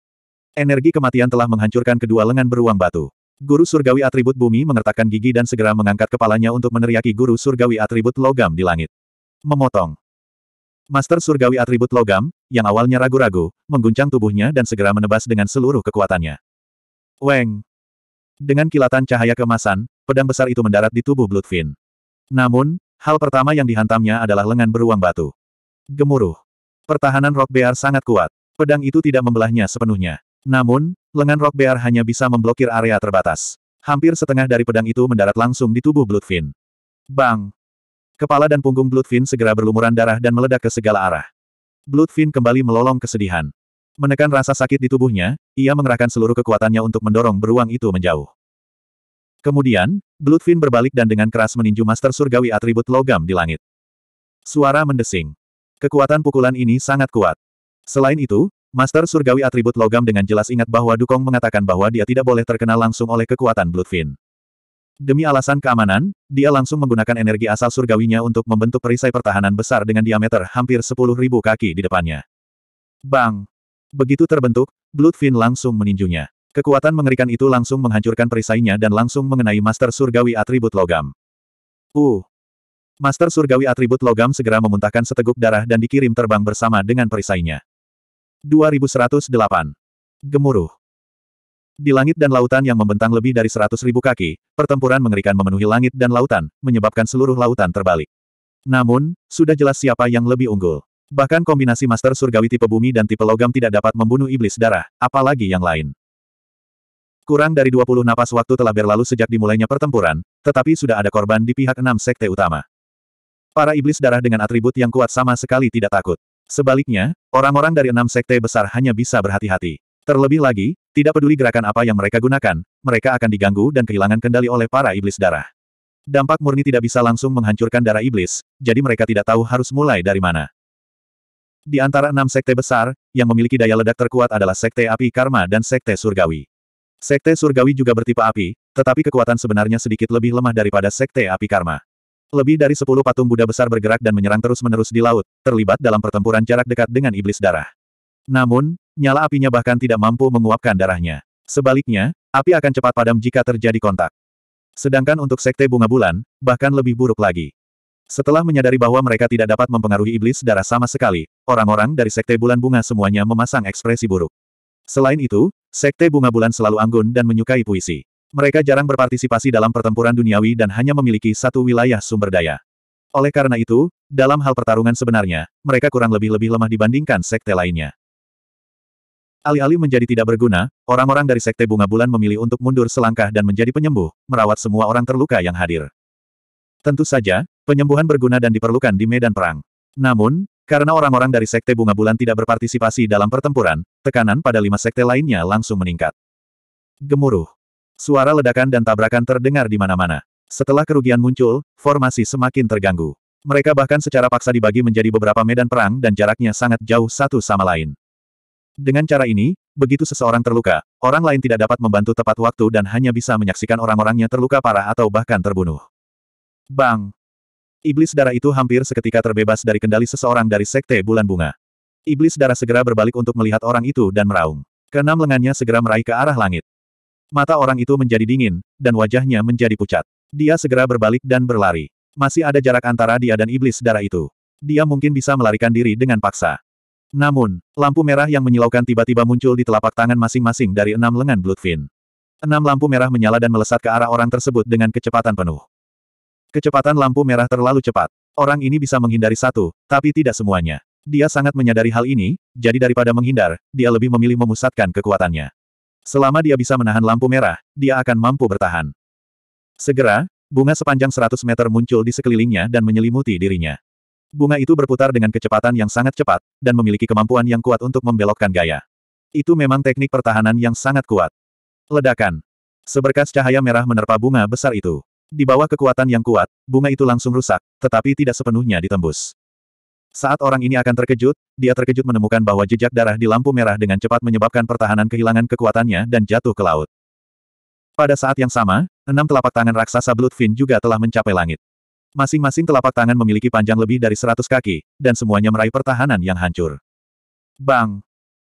Energi kematian telah menghancurkan kedua lengan beruang batu. Guru surgawi atribut bumi mengertakkan gigi dan segera mengangkat kepalanya untuk meneriaki guru surgawi atribut logam di langit. Memotong. Master surgawi atribut logam, yang awalnya ragu-ragu, mengguncang tubuhnya dan segera menebas dengan seluruh kekuatannya. Weng! Dengan kilatan cahaya kemasan, pedang besar itu mendarat di tubuh Bloodfin. Namun, hal pertama yang dihantamnya adalah lengan beruang batu. Gemuruh. Pertahanan Rock Bear sangat kuat. Pedang itu tidak membelahnya sepenuhnya. Namun, lengan Rock Bear hanya bisa memblokir area terbatas. Hampir setengah dari pedang itu mendarat langsung di tubuh Bloodfin. Bang! Kepala dan punggung Bloodfin segera berlumuran darah dan meledak ke segala arah. Bloodfin kembali melolong kesedihan. Menekan rasa sakit di tubuhnya, ia mengerahkan seluruh kekuatannya untuk mendorong beruang itu menjauh. Kemudian, Bloodfin berbalik dan dengan keras meninju Master Surgawi atribut logam di langit. Suara mendesing. Kekuatan pukulan ini sangat kuat. Selain itu, Master Surgawi atribut logam dengan jelas ingat bahwa Dukong mengatakan bahwa dia tidak boleh terkena langsung oleh kekuatan Bloodfin. Demi alasan keamanan, dia langsung menggunakan energi asal surgawinya untuk membentuk perisai pertahanan besar dengan diameter hampir 10.000 kaki di depannya. Bang! Begitu terbentuk, Bloodfin langsung meninjunya. Kekuatan mengerikan itu langsung menghancurkan perisainya dan langsung mengenai Master Surgawi atribut logam. Uh! Master Surgawi atribut logam segera memuntahkan seteguk darah dan dikirim terbang bersama dengan perisainya. 2108. Gemuruh. Di langit dan lautan yang membentang lebih dari 100.000 kaki, pertempuran mengerikan memenuhi langit dan lautan, menyebabkan seluruh lautan terbalik. Namun, sudah jelas siapa yang lebih unggul. Bahkan kombinasi master surgawi tipe bumi dan tipe logam tidak dapat membunuh iblis darah, apalagi yang lain. Kurang dari 20 napas waktu telah berlalu sejak dimulainya pertempuran, tetapi sudah ada korban di pihak enam sekte utama. Para iblis darah dengan atribut yang kuat sama sekali tidak takut. Sebaliknya, orang-orang dari enam sekte besar hanya bisa berhati-hati. Terlebih lagi, tidak peduli gerakan apa yang mereka gunakan, mereka akan diganggu dan kehilangan kendali oleh para iblis darah. Dampak murni tidak bisa langsung menghancurkan darah iblis, jadi mereka tidak tahu harus mulai dari mana. Di antara enam sekte besar, yang memiliki daya ledak terkuat adalah Sekte Api Karma dan Sekte Surgawi. Sekte Surgawi juga bertipe api, tetapi kekuatan sebenarnya sedikit lebih lemah daripada Sekte Api Karma. Lebih dari sepuluh patung Buddha besar bergerak dan menyerang terus-menerus di laut, terlibat dalam pertempuran jarak dekat dengan iblis darah. Namun, nyala apinya bahkan tidak mampu menguapkan darahnya. Sebaliknya, api akan cepat padam jika terjadi kontak. Sedangkan untuk sekte bunga bulan, bahkan lebih buruk lagi. Setelah menyadari bahwa mereka tidak dapat mempengaruhi iblis darah sama sekali, orang-orang dari sekte bulan bunga semuanya memasang ekspresi buruk. Selain itu, sekte bunga bulan selalu anggun dan menyukai puisi. Mereka jarang berpartisipasi dalam pertempuran duniawi dan hanya memiliki satu wilayah sumber daya. Oleh karena itu, dalam hal pertarungan sebenarnya, mereka kurang lebih-lebih lemah dibandingkan sekte lainnya. Alih-alih menjadi tidak berguna, orang-orang dari Sekte Bunga Bulan memilih untuk mundur selangkah dan menjadi penyembuh, merawat semua orang terluka yang hadir. Tentu saja, penyembuhan berguna dan diperlukan di medan perang. Namun, karena orang-orang dari Sekte Bunga Bulan tidak berpartisipasi dalam pertempuran, tekanan pada lima sekte lainnya langsung meningkat. Gemuruh. Suara ledakan dan tabrakan terdengar di mana-mana. Setelah kerugian muncul, formasi semakin terganggu. Mereka bahkan secara paksa dibagi menjadi beberapa medan perang dan jaraknya sangat jauh satu sama lain. Dengan cara ini, begitu seseorang terluka, orang lain tidak dapat membantu tepat waktu dan hanya bisa menyaksikan orang-orangnya terluka parah atau bahkan terbunuh. Bang! Iblis darah itu hampir seketika terbebas dari kendali seseorang dari sekte bulan bunga. Iblis darah segera berbalik untuk melihat orang itu dan meraung. Keenam lengannya segera meraih ke arah langit. Mata orang itu menjadi dingin, dan wajahnya menjadi pucat. Dia segera berbalik dan berlari. Masih ada jarak antara dia dan iblis darah itu. Dia mungkin bisa melarikan diri dengan paksa. Namun, lampu merah yang menyilaukan tiba-tiba muncul di telapak tangan masing-masing dari enam lengan Bloodfin. Enam lampu merah menyala dan melesat ke arah orang tersebut dengan kecepatan penuh. Kecepatan lampu merah terlalu cepat. Orang ini bisa menghindari satu, tapi tidak semuanya. Dia sangat menyadari hal ini, jadi daripada menghindar, dia lebih memilih memusatkan kekuatannya. Selama dia bisa menahan lampu merah, dia akan mampu bertahan. Segera, bunga sepanjang 100 meter muncul di sekelilingnya dan menyelimuti dirinya. Bunga itu berputar dengan kecepatan yang sangat cepat, dan memiliki kemampuan yang kuat untuk membelokkan gaya. Itu memang teknik pertahanan yang sangat kuat. Ledakan. Seberkas cahaya merah menerpa bunga besar itu. Di bawah kekuatan yang kuat, bunga itu langsung rusak, tetapi tidak sepenuhnya ditembus. Saat orang ini akan terkejut, dia terkejut menemukan bahwa jejak darah di lampu merah dengan cepat menyebabkan pertahanan kehilangan kekuatannya dan jatuh ke laut. Pada saat yang sama, enam telapak tangan raksasa Bloodfin juga telah mencapai langit. Masing-masing telapak tangan memiliki panjang lebih dari seratus kaki, dan semuanya meraih pertahanan yang hancur. Bang!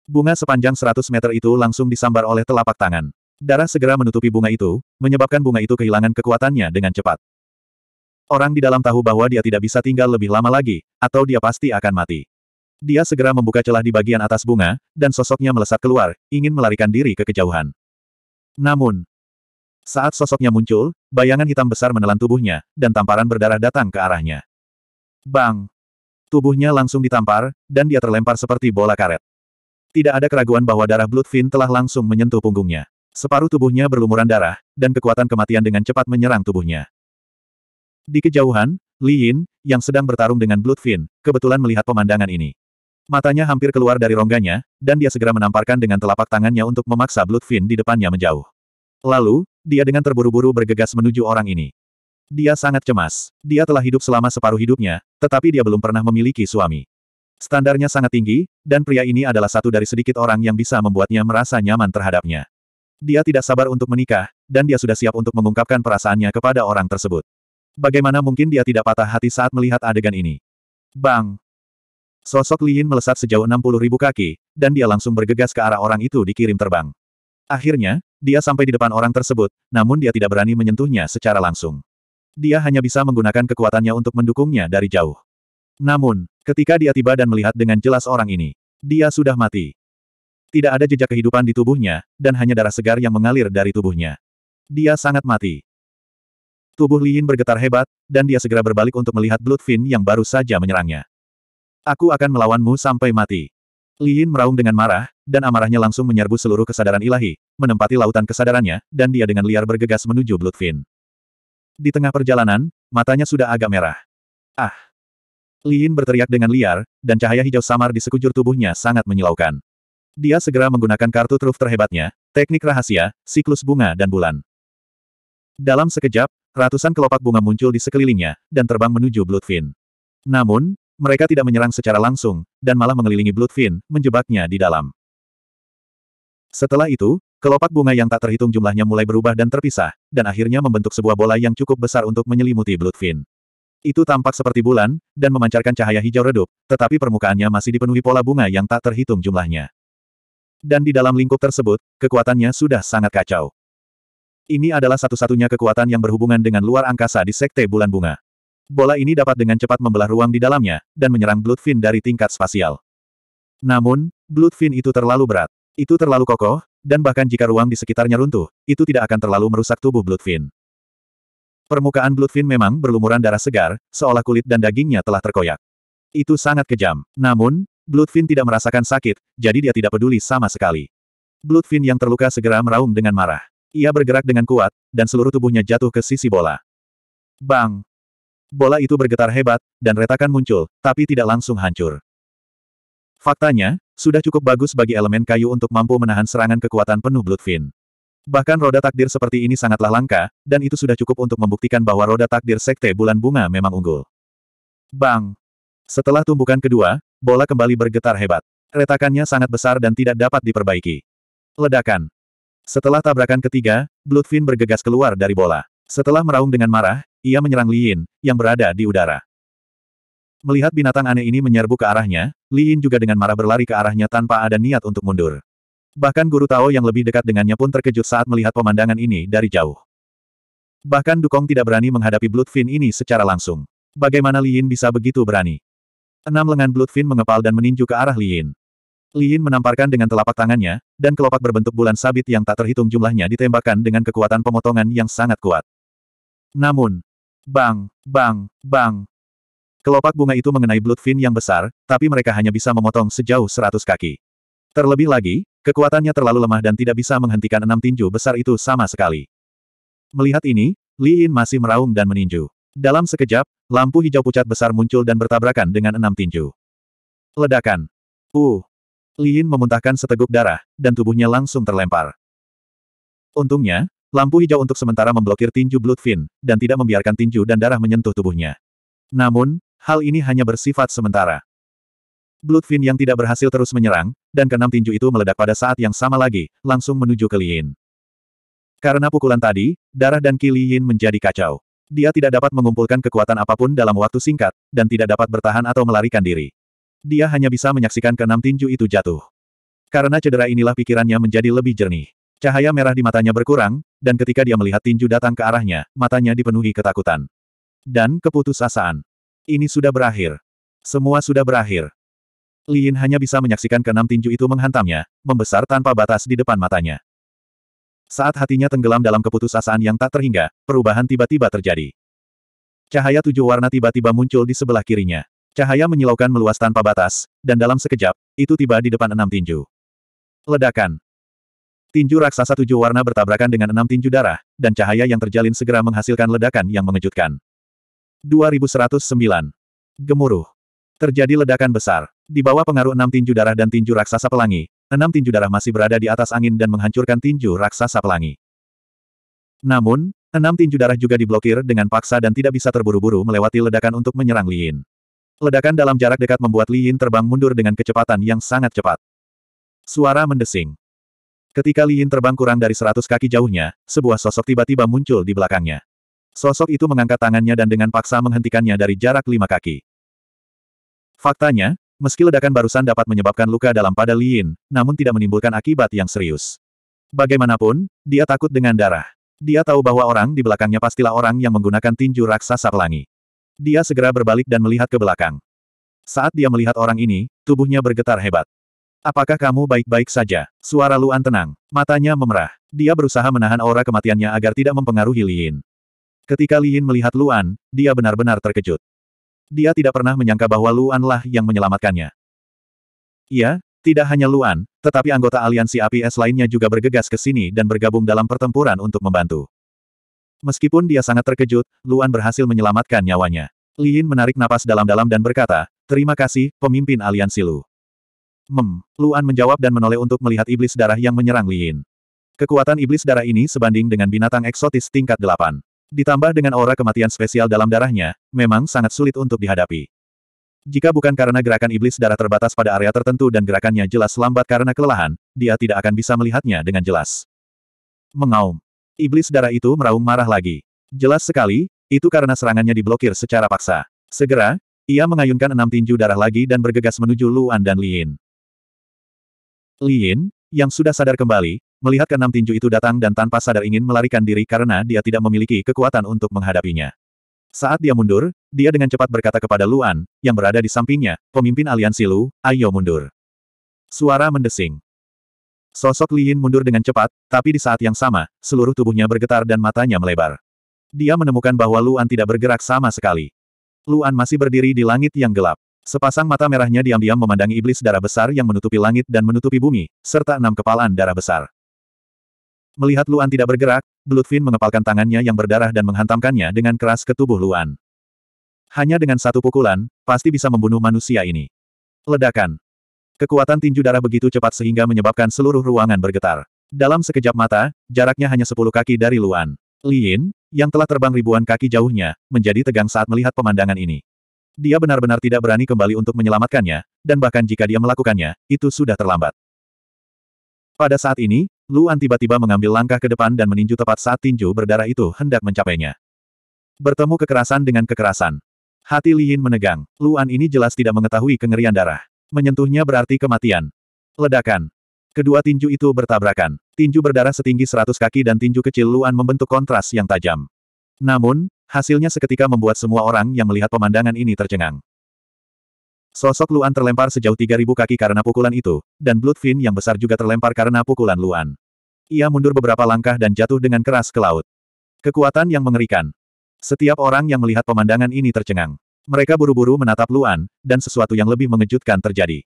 Bunga sepanjang seratus meter itu langsung disambar oleh telapak tangan. Darah segera menutupi bunga itu, menyebabkan bunga itu kehilangan kekuatannya dengan cepat. Orang di dalam tahu bahwa dia tidak bisa tinggal lebih lama lagi, atau dia pasti akan mati. Dia segera membuka celah di bagian atas bunga, dan sosoknya melesat keluar, ingin melarikan diri ke kejauhan. Namun, saat sosoknya muncul, bayangan hitam besar menelan tubuhnya, dan tamparan berdarah datang ke arahnya. Bang! Tubuhnya langsung ditampar, dan dia terlempar seperti bola karet. Tidak ada keraguan bahwa darah Bloodfin telah langsung menyentuh punggungnya. Separuh tubuhnya berlumuran darah, dan kekuatan kematian dengan cepat menyerang tubuhnya. Di kejauhan, Li Yin, yang sedang bertarung dengan Bloodfin, kebetulan melihat pemandangan ini. Matanya hampir keluar dari rongganya, dan dia segera menamparkan dengan telapak tangannya untuk memaksa Bloodfin di depannya menjauh. Lalu, dia dengan terburu-buru bergegas menuju orang ini. Dia sangat cemas. Dia telah hidup selama separuh hidupnya, tetapi dia belum pernah memiliki suami. Standarnya sangat tinggi, dan pria ini adalah satu dari sedikit orang yang bisa membuatnya merasa nyaman terhadapnya. Dia tidak sabar untuk menikah, dan dia sudah siap untuk mengungkapkan perasaannya kepada orang tersebut. Bagaimana mungkin dia tidak patah hati saat melihat adegan ini? Bang! Sosok Liin melesat sejauh 60 ribu kaki, dan dia langsung bergegas ke arah orang itu dikirim terbang. Akhirnya, dia sampai di depan orang tersebut, namun dia tidak berani menyentuhnya secara langsung. Dia hanya bisa menggunakan kekuatannya untuk mendukungnya dari jauh. Namun, ketika dia tiba dan melihat dengan jelas orang ini, dia sudah mati. Tidak ada jejak kehidupan di tubuhnya, dan hanya darah segar yang mengalir dari tubuhnya. Dia sangat mati. Tubuh Liin bergetar hebat, dan dia segera berbalik untuk melihat Bloodfin yang baru saja menyerangnya. Aku akan melawanmu sampai mati. Liin meraung dengan marah, dan amarahnya langsung menyerbu seluruh kesadaran ilahi, menempati lautan kesadarannya, dan dia dengan liar bergegas menuju Bloodfin. Di tengah perjalanan, matanya sudah agak merah. Ah! Liin berteriak dengan liar, dan cahaya hijau samar di sekujur tubuhnya sangat menyilaukan. Dia segera menggunakan kartu truf terhebatnya, teknik rahasia, siklus bunga dan bulan. Dalam sekejap, Ratusan kelopak bunga muncul di sekelilingnya, dan terbang menuju Bloodfin. Namun, mereka tidak menyerang secara langsung, dan malah mengelilingi Bloodfin, menjebaknya di dalam. Setelah itu, kelopak bunga yang tak terhitung jumlahnya mulai berubah dan terpisah, dan akhirnya membentuk sebuah bola yang cukup besar untuk menyelimuti Bloodfin. Itu tampak seperti bulan, dan memancarkan cahaya hijau redup, tetapi permukaannya masih dipenuhi pola bunga yang tak terhitung jumlahnya. Dan di dalam lingkup tersebut, kekuatannya sudah sangat kacau. Ini adalah satu-satunya kekuatan yang berhubungan dengan luar angkasa di Sekte Bulan Bunga. Bola ini dapat dengan cepat membelah ruang di dalamnya, dan menyerang Bloodfin dari tingkat spasial. Namun, Bloodfin itu terlalu berat. Itu terlalu kokoh, dan bahkan jika ruang di sekitarnya runtuh, itu tidak akan terlalu merusak tubuh Bloodfin. Permukaan Bloodfin memang berlumuran darah segar, seolah kulit dan dagingnya telah terkoyak. Itu sangat kejam. Namun, Bloodfin tidak merasakan sakit, jadi dia tidak peduli sama sekali. Bloodfin yang terluka segera meraung dengan marah. Ia bergerak dengan kuat, dan seluruh tubuhnya jatuh ke sisi bola. Bang! Bola itu bergetar hebat, dan retakan muncul, tapi tidak langsung hancur. Faktanya, sudah cukup bagus bagi elemen kayu untuk mampu menahan serangan kekuatan penuh Bloodfin. Bahkan roda takdir seperti ini sangatlah langka, dan itu sudah cukup untuk membuktikan bahwa roda takdir sekte bulan bunga memang unggul. Bang! Setelah tumbukan kedua, bola kembali bergetar hebat. Retakannya sangat besar dan tidak dapat diperbaiki. Ledakan. Setelah tabrakan ketiga, Bloodfin bergegas keluar dari bola. Setelah meraung dengan marah, ia menyerang Li Yin, yang berada di udara. Melihat binatang aneh ini menyerbu ke arahnya, Li Yin juga dengan marah berlari ke arahnya tanpa ada niat untuk mundur. Bahkan Guru Tao yang lebih dekat dengannya pun terkejut saat melihat pemandangan ini dari jauh. Bahkan Dukong tidak berani menghadapi Bloodfin ini secara langsung. Bagaimana Li Yin bisa begitu berani? Enam lengan Bloodfin mengepal dan meninju ke arah Li Yin. Liin menamparkan dengan telapak tangannya, dan kelopak berbentuk bulan sabit yang tak terhitung jumlahnya ditembakkan dengan kekuatan pemotongan yang sangat kuat. Namun, bang, bang, bang. Kelopak bunga itu mengenai Bloodfin yang besar, tapi mereka hanya bisa memotong sejauh seratus kaki. Terlebih lagi, kekuatannya terlalu lemah dan tidak bisa menghentikan enam tinju besar itu sama sekali. Melihat ini, Li Yin masih meraung dan meninju. Dalam sekejap, lampu hijau pucat besar muncul dan bertabrakan dengan enam tinju. Ledakan. Uh, Lin memuntahkan seteguk darah, dan tubuhnya langsung terlempar. Untungnya, lampu hijau untuk sementara memblokir tinju Bloodfin, dan tidak membiarkan tinju dan darah menyentuh tubuhnya. Namun, hal ini hanya bersifat sementara. Bloodfin yang tidak berhasil terus menyerang, dan keenam tinju itu meledak pada saat yang sama lagi, langsung menuju ke Lin. Karena pukulan tadi, darah dan ki Lin menjadi kacau. Dia tidak dapat mengumpulkan kekuatan apapun dalam waktu singkat, dan tidak dapat bertahan atau melarikan diri dia hanya bisa menyaksikan keenam tinju itu jatuh. Karena cedera inilah pikirannya menjadi lebih jernih. Cahaya merah di matanya berkurang, dan ketika dia melihat tinju datang ke arahnya, matanya dipenuhi ketakutan. Dan keputusasaan. Ini sudah berakhir. Semua sudah berakhir. Lin hanya bisa menyaksikan keenam tinju itu menghantamnya, membesar tanpa batas di depan matanya. Saat hatinya tenggelam dalam keputusasaan yang tak terhingga, perubahan tiba-tiba terjadi. Cahaya tujuh warna tiba-tiba muncul di sebelah kirinya. Cahaya menyilaukan meluas tanpa batas, dan dalam sekejap, itu tiba di depan enam tinju. Ledakan. Tinju raksasa tujuh warna bertabrakan dengan enam tinju darah, dan cahaya yang terjalin segera menghasilkan ledakan yang mengejutkan. 2109. Gemuruh. Terjadi ledakan besar. Di bawah pengaruh enam tinju darah dan tinju raksasa pelangi, enam tinju darah masih berada di atas angin dan menghancurkan tinju raksasa pelangi. Namun, enam tinju darah juga diblokir dengan paksa dan tidak bisa terburu-buru melewati ledakan untuk menyerang Liin. Ledakan dalam jarak dekat membuat Li Yin terbang mundur dengan kecepatan yang sangat cepat. Suara mendesing. Ketika Li Yin terbang kurang dari seratus kaki jauhnya, sebuah sosok tiba-tiba muncul di belakangnya. Sosok itu mengangkat tangannya dan dengan paksa menghentikannya dari jarak lima kaki. Faktanya, meski ledakan barusan dapat menyebabkan luka dalam pada Li Yin, namun tidak menimbulkan akibat yang serius. Bagaimanapun, dia takut dengan darah. Dia tahu bahwa orang di belakangnya pastilah orang yang menggunakan tinju raksasa pelangi. Dia segera berbalik dan melihat ke belakang. Saat dia melihat orang ini, tubuhnya bergetar hebat. Apakah kamu baik-baik saja? Suara Luan tenang. Matanya memerah. Dia berusaha menahan aura kematiannya agar tidak mempengaruhi Liin. Ketika Liin melihat Luan, dia benar-benar terkejut. Dia tidak pernah menyangka bahwa Luanlah yang menyelamatkannya. Iya, tidak hanya Luan, tetapi anggota aliansi APS lainnya juga bergegas ke sini dan bergabung dalam pertempuran untuk membantu. Meskipun dia sangat terkejut, Luan berhasil menyelamatkan nyawanya. Lin menarik napas dalam-dalam dan berkata, Terima kasih, pemimpin aliansi Lu. Mem, Luan menjawab dan menoleh untuk melihat iblis darah yang menyerang Lin. Kekuatan iblis darah ini sebanding dengan binatang eksotis tingkat delapan. Ditambah dengan aura kematian spesial dalam darahnya, memang sangat sulit untuk dihadapi. Jika bukan karena gerakan iblis darah terbatas pada area tertentu dan gerakannya jelas lambat karena kelelahan, dia tidak akan bisa melihatnya dengan jelas. Mengaum. Iblis darah itu meraung marah lagi. Jelas sekali, itu karena serangannya diblokir secara paksa. Segera, ia mengayunkan enam tinju darah lagi dan bergegas menuju Luan dan Liin. Liin, yang sudah sadar kembali, melihat keenam tinju itu datang dan tanpa sadar ingin melarikan diri karena dia tidak memiliki kekuatan untuk menghadapinya. Saat dia mundur, dia dengan cepat berkata kepada Luan, yang berada di sampingnya, pemimpin aliansi Lu, ayo mundur. Suara mendesing. Sosok Liin mundur dengan cepat, tapi di saat yang sama, seluruh tubuhnya bergetar dan matanya melebar. Dia menemukan bahwa Luan tidak bergerak sama sekali. Luan masih berdiri di langit yang gelap. Sepasang mata merahnya diam-diam memandangi iblis darah besar yang menutupi langit dan menutupi bumi, serta enam kepalan darah besar. Melihat Luan tidak bergerak, Bloodfin mengepalkan tangannya yang berdarah dan menghantamkannya dengan keras ke tubuh Luan. Hanya dengan satu pukulan, pasti bisa membunuh manusia ini. Ledakan. Kekuatan tinju darah begitu cepat sehingga menyebabkan seluruh ruangan bergetar. Dalam sekejap mata, jaraknya hanya sepuluh kaki dari Luan. Lin, yang telah terbang ribuan kaki jauhnya, menjadi tegang saat melihat pemandangan ini. Dia benar-benar tidak berani kembali untuk menyelamatkannya, dan bahkan jika dia melakukannya, itu sudah terlambat. Pada saat ini, Luan tiba-tiba mengambil langkah ke depan dan meninju tepat saat tinju berdarah itu hendak mencapainya. Bertemu kekerasan dengan kekerasan. Hati Lin menegang, Luan ini jelas tidak mengetahui kengerian darah. Menyentuhnya berarti kematian. Ledakan. Kedua tinju itu bertabrakan. Tinju berdarah setinggi 100 kaki dan tinju kecil Luan membentuk kontras yang tajam. Namun, hasilnya seketika membuat semua orang yang melihat pemandangan ini tercengang. Sosok Luan terlempar sejauh 3000 kaki karena pukulan itu, dan Bloodfin yang besar juga terlempar karena pukulan Luan. Ia mundur beberapa langkah dan jatuh dengan keras ke laut. Kekuatan yang mengerikan. Setiap orang yang melihat pemandangan ini tercengang. Mereka buru-buru menatap Luan, dan sesuatu yang lebih mengejutkan terjadi.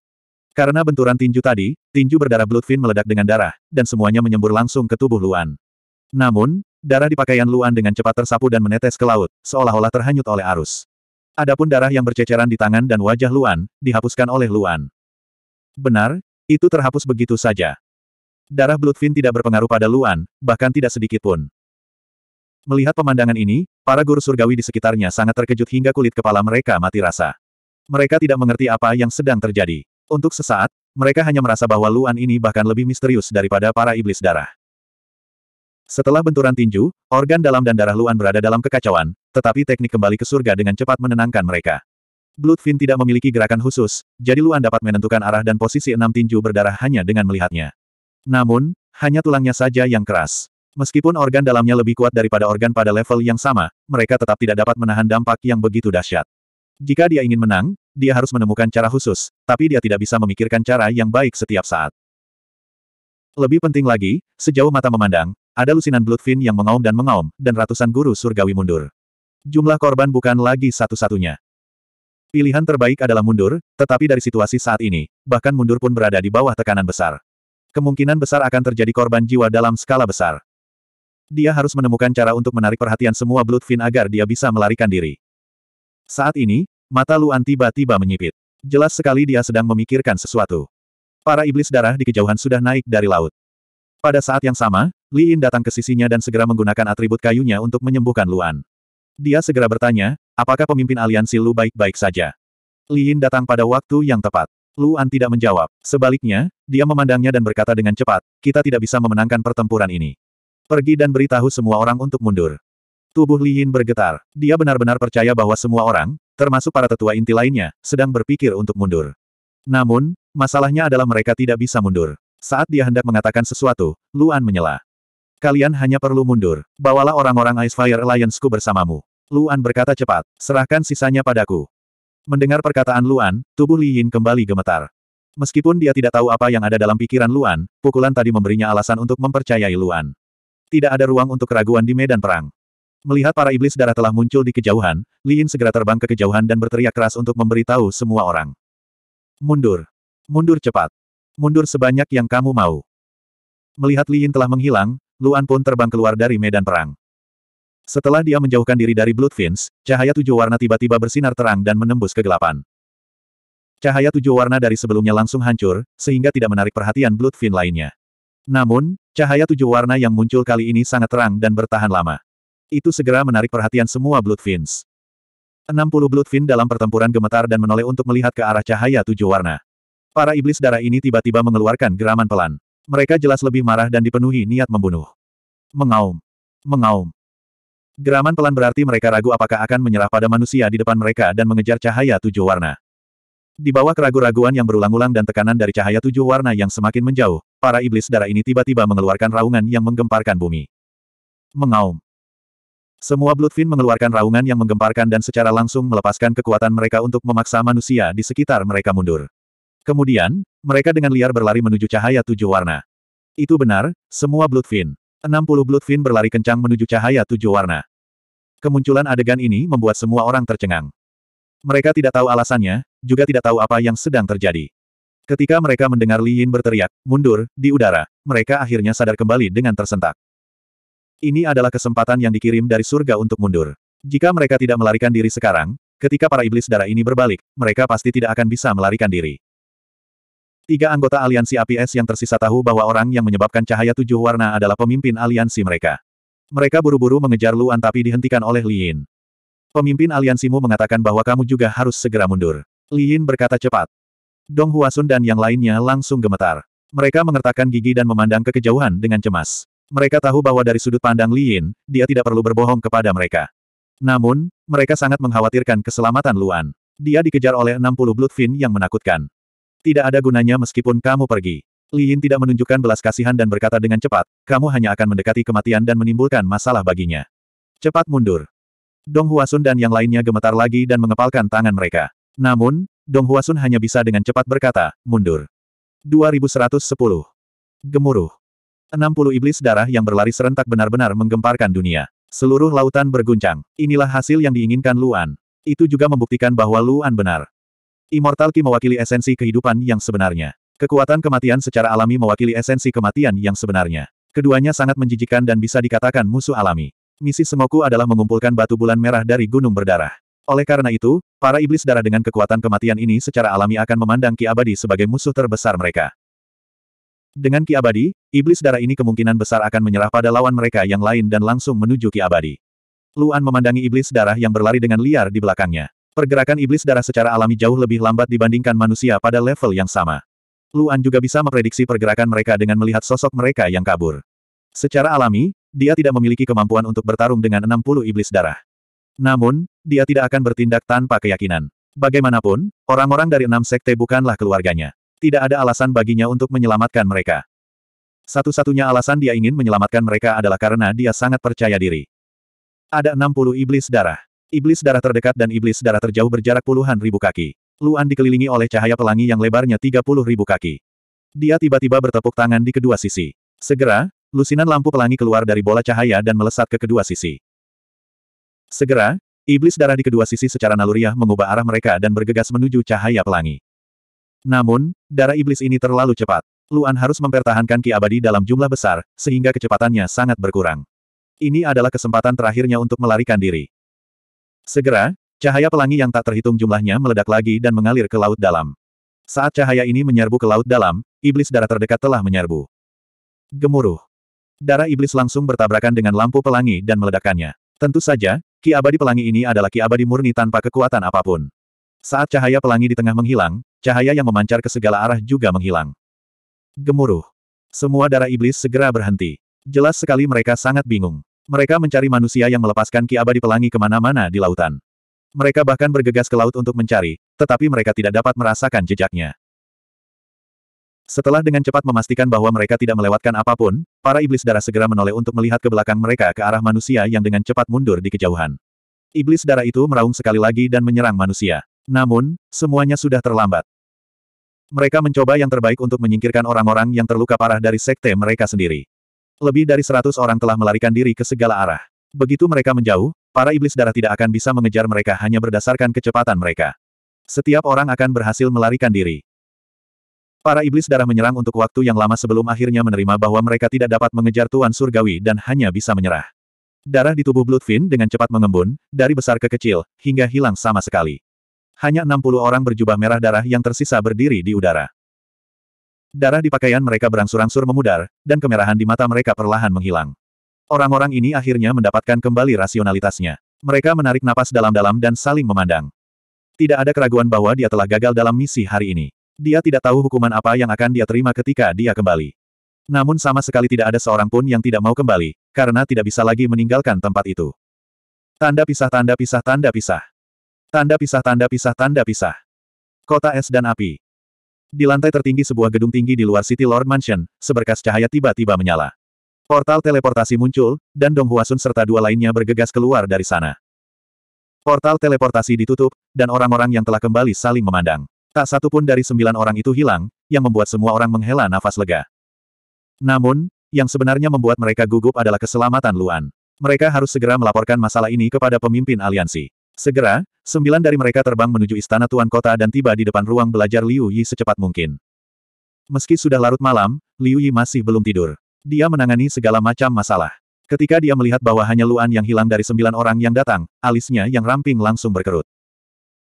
Karena benturan tinju tadi, tinju berdarah Bloodfin meledak dengan darah, dan semuanya menyembur langsung ke tubuh Luan. Namun, darah di pakaian Luan dengan cepat tersapu dan menetes ke laut, seolah-olah terhanyut oleh arus. Adapun darah yang berceceran di tangan dan wajah Luan, dihapuskan oleh Luan. Benar, itu terhapus begitu saja. Darah Bloodfin tidak berpengaruh pada Luan, bahkan tidak sedikit pun. Melihat pemandangan ini, para guru surgawi di sekitarnya sangat terkejut hingga kulit kepala mereka mati rasa. Mereka tidak mengerti apa yang sedang terjadi. Untuk sesaat, mereka hanya merasa bahwa Luan ini bahkan lebih misterius daripada para iblis darah. Setelah benturan tinju, organ dalam dan darah Luan berada dalam kekacauan, tetapi teknik kembali ke surga dengan cepat menenangkan mereka. Bloodfin tidak memiliki gerakan khusus, jadi Luan dapat menentukan arah dan posisi enam tinju berdarah hanya dengan melihatnya. Namun, hanya tulangnya saja yang keras. Meskipun organ dalamnya lebih kuat daripada organ pada level yang sama, mereka tetap tidak dapat menahan dampak yang begitu dahsyat. Jika dia ingin menang, dia harus menemukan cara khusus, tapi dia tidak bisa memikirkan cara yang baik setiap saat. Lebih penting lagi, sejauh mata memandang, ada lusinan Bloodfin yang mengaum dan mengaum, dan ratusan guru surgawi mundur. Jumlah korban bukan lagi satu-satunya. Pilihan terbaik adalah mundur, tetapi dari situasi saat ini, bahkan mundur pun berada di bawah tekanan besar. Kemungkinan besar akan terjadi korban jiwa dalam skala besar. Dia harus menemukan cara untuk menarik perhatian semua Bloodfin agar dia bisa melarikan diri. Saat ini, mata Luan tiba-tiba menyipit. Jelas sekali dia sedang memikirkan sesuatu. Para iblis darah di kejauhan sudah naik dari laut. Pada saat yang sama, Li Yin datang ke sisinya dan segera menggunakan atribut kayunya untuk menyembuhkan Luan. Dia segera bertanya, apakah pemimpin aliansi Lu baik-baik saja? Li Yin datang pada waktu yang tepat. Luan tidak menjawab. Sebaliknya, dia memandangnya dan berkata dengan cepat, kita tidak bisa memenangkan pertempuran ini. Pergi dan beritahu semua orang untuk mundur. Tubuh Li Yin bergetar. Dia benar-benar percaya bahwa semua orang, termasuk para tetua inti lainnya, sedang berpikir untuk mundur. Namun, masalahnya adalah mereka tidak bisa mundur. Saat dia hendak mengatakan sesuatu, Luan menyela. Kalian hanya perlu mundur. Bawalah orang-orang Icefire Alliance-ku bersamamu. Luan berkata cepat, serahkan sisanya padaku. Mendengar perkataan Luan, tubuh Li Yin kembali gemetar. Meskipun dia tidak tahu apa yang ada dalam pikiran Luan, pukulan tadi memberinya alasan untuk mempercayai Luan. Tidak ada ruang untuk keraguan di medan perang. Melihat para iblis darah telah muncul di kejauhan, Lin segera terbang ke kejauhan dan berteriak keras untuk memberitahu semua orang. Mundur. Mundur cepat. Mundur sebanyak yang kamu mau. Melihat Lin telah menghilang, Luan pun terbang keluar dari medan perang. Setelah dia menjauhkan diri dari Blood Bloodfins, cahaya tujuh warna tiba-tiba bersinar terang dan menembus kegelapan. Cahaya tujuh warna dari sebelumnya langsung hancur, sehingga tidak menarik perhatian Blood Bloodfin lainnya. Namun, Cahaya tujuh warna yang muncul kali ini sangat terang dan bertahan lama. Itu segera menarik perhatian semua Bloodfins. 60 Bloodfin dalam pertempuran gemetar dan menoleh untuk melihat ke arah cahaya tujuh warna. Para iblis darah ini tiba-tiba mengeluarkan geraman pelan. Mereka jelas lebih marah dan dipenuhi niat membunuh. Mengaum. Mengaum. Geraman pelan berarti mereka ragu apakah akan menyerah pada manusia di depan mereka dan mengejar cahaya tujuh warna. Di bawah keraguan-raguan yang berulang-ulang dan tekanan dari cahaya tujuh warna yang semakin menjauh, para iblis darah ini tiba-tiba mengeluarkan raungan yang menggemparkan bumi. Mengaum. Semua Bloodfin mengeluarkan raungan yang menggemparkan dan secara langsung melepaskan kekuatan mereka untuk memaksa manusia di sekitar mereka mundur. Kemudian, mereka dengan liar berlari menuju cahaya tujuh warna. Itu benar, semua Bloodfin. 60 Bloodfin berlari kencang menuju cahaya tujuh warna. Kemunculan adegan ini membuat semua orang tercengang. Mereka tidak tahu alasannya, juga tidak tahu apa yang sedang terjadi. Ketika mereka mendengar Li Yin berteriak, mundur, di udara, mereka akhirnya sadar kembali dengan tersentak. Ini adalah kesempatan yang dikirim dari surga untuk mundur. Jika mereka tidak melarikan diri sekarang, ketika para iblis darah ini berbalik, mereka pasti tidak akan bisa melarikan diri. Tiga anggota aliansi APS yang tersisa tahu bahwa orang yang menyebabkan cahaya tujuh warna adalah pemimpin aliansi mereka. Mereka buru-buru mengejar Luan tapi dihentikan oleh Li Yin. Pemimpin aliansimu mengatakan bahwa kamu juga harus segera mundur. Liin berkata cepat. Dong Huasun dan yang lainnya langsung gemetar. Mereka mengertakkan gigi dan memandang ke kejauhan dengan cemas. Mereka tahu bahwa dari sudut pandang Li Yin, dia tidak perlu berbohong kepada mereka. Namun, mereka sangat mengkhawatirkan keselamatan Luan. Dia dikejar oleh 60 Fin yang menakutkan. Tidak ada gunanya meskipun kamu pergi. Li Yin tidak menunjukkan belas kasihan dan berkata dengan cepat, kamu hanya akan mendekati kematian dan menimbulkan masalah baginya. Cepat mundur. Dong Huasun dan yang lainnya gemetar lagi dan mengepalkan tangan mereka. Namun, Dong Huasun hanya bisa dengan cepat berkata, mundur. 2110. Gemuruh. 60 iblis darah yang berlari serentak benar-benar menggemparkan dunia. Seluruh lautan berguncang. Inilah hasil yang diinginkan Luan. Itu juga membuktikan bahwa Luan benar. Immortal Ki mewakili esensi kehidupan yang sebenarnya. Kekuatan kematian secara alami mewakili esensi kematian yang sebenarnya. Keduanya sangat menjijikan dan bisa dikatakan musuh alami. Misi Semoku adalah mengumpulkan batu bulan merah dari gunung berdarah. Oleh karena itu, para iblis darah dengan kekuatan kematian ini secara alami akan memandang Ki Abadi sebagai musuh terbesar mereka. Dengan Ki Abadi, iblis darah ini kemungkinan besar akan menyerah pada lawan mereka yang lain dan langsung menuju Ki Abadi. Luan memandangi iblis darah yang berlari dengan liar di belakangnya. Pergerakan iblis darah secara alami jauh lebih lambat dibandingkan manusia pada level yang sama. Luan juga bisa memprediksi pergerakan mereka dengan melihat sosok mereka yang kabur. Secara alami, dia tidak memiliki kemampuan untuk bertarung dengan 60 iblis darah. Namun, dia tidak akan bertindak tanpa keyakinan. Bagaimanapun, orang-orang dari enam sekte bukanlah keluarganya. Tidak ada alasan baginya untuk menyelamatkan mereka. Satu-satunya alasan dia ingin menyelamatkan mereka adalah karena dia sangat percaya diri. Ada 60 iblis darah. Iblis darah terdekat dan iblis darah terjauh berjarak puluhan ribu kaki. Luan dikelilingi oleh cahaya pelangi yang lebarnya 30 ribu kaki. Dia tiba-tiba bertepuk tangan di kedua sisi. Segera, Lusinan lampu pelangi keluar dari bola cahaya dan melesat ke kedua sisi. Segera, iblis darah di kedua sisi secara naluriah mengubah arah mereka dan bergegas menuju cahaya pelangi. Namun, darah iblis ini terlalu cepat. Luan harus mempertahankan ki abadi dalam jumlah besar, sehingga kecepatannya sangat berkurang. Ini adalah kesempatan terakhirnya untuk melarikan diri. Segera, cahaya pelangi yang tak terhitung jumlahnya meledak lagi dan mengalir ke laut dalam. Saat cahaya ini menyerbu ke laut dalam, iblis darah terdekat telah menyerbu. Gemuruh. Darah iblis langsung bertabrakan dengan lampu pelangi dan meledakkannya. Tentu saja, ki abadi pelangi ini adalah ki abadi murni tanpa kekuatan apapun. Saat cahaya pelangi di tengah menghilang, cahaya yang memancar ke segala arah juga menghilang. Gemuruh. Semua darah iblis segera berhenti. Jelas sekali mereka sangat bingung. Mereka mencari manusia yang melepaskan ki abadi pelangi kemana-mana di lautan. Mereka bahkan bergegas ke laut untuk mencari, tetapi mereka tidak dapat merasakan jejaknya. Setelah dengan cepat memastikan bahwa mereka tidak melewatkan apapun, para iblis darah segera menoleh untuk melihat ke belakang mereka ke arah manusia yang dengan cepat mundur di kejauhan. Iblis darah itu meraung sekali lagi dan menyerang manusia. Namun, semuanya sudah terlambat. Mereka mencoba yang terbaik untuk menyingkirkan orang-orang yang terluka parah dari sekte mereka sendiri. Lebih dari seratus orang telah melarikan diri ke segala arah. Begitu mereka menjauh, para iblis darah tidak akan bisa mengejar mereka hanya berdasarkan kecepatan mereka. Setiap orang akan berhasil melarikan diri. Para iblis darah menyerang untuk waktu yang lama sebelum akhirnya menerima bahwa mereka tidak dapat mengejar Tuan Surgawi dan hanya bisa menyerah. Darah di tubuh Bloodfin dengan cepat mengembun, dari besar ke kecil, hingga hilang sama sekali. Hanya 60 orang berjubah merah darah yang tersisa berdiri di udara. Darah di pakaian mereka berangsur-angsur memudar, dan kemerahan di mata mereka perlahan menghilang. Orang-orang ini akhirnya mendapatkan kembali rasionalitasnya. Mereka menarik napas dalam-dalam dan saling memandang. Tidak ada keraguan bahwa dia telah gagal dalam misi hari ini. Dia tidak tahu hukuman apa yang akan dia terima ketika dia kembali. Namun sama sekali tidak ada seorang pun yang tidak mau kembali, karena tidak bisa lagi meninggalkan tempat itu. Tanda pisah tanda pisah tanda pisah. Tanda pisah tanda pisah tanda pisah. Kota es dan api. Di lantai tertinggi sebuah gedung tinggi di luar City Lord Mansion, seberkas cahaya tiba-tiba menyala. Portal teleportasi muncul, dan Dong Huasun serta dua lainnya bergegas keluar dari sana. Portal teleportasi ditutup, dan orang-orang yang telah kembali saling memandang. Tak satu pun dari sembilan orang itu hilang, yang membuat semua orang menghela nafas lega. Namun, yang sebenarnya membuat mereka gugup adalah keselamatan Luan. Mereka harus segera melaporkan masalah ini kepada pemimpin aliansi. Segera, sembilan dari mereka terbang menuju istana Tuan Kota dan tiba di depan ruang belajar Liu Yi secepat mungkin. Meski sudah larut malam, Liu Yi masih belum tidur. Dia menangani segala macam masalah. Ketika dia melihat bahwa hanya Luan yang hilang dari sembilan orang yang datang, alisnya yang ramping langsung berkerut.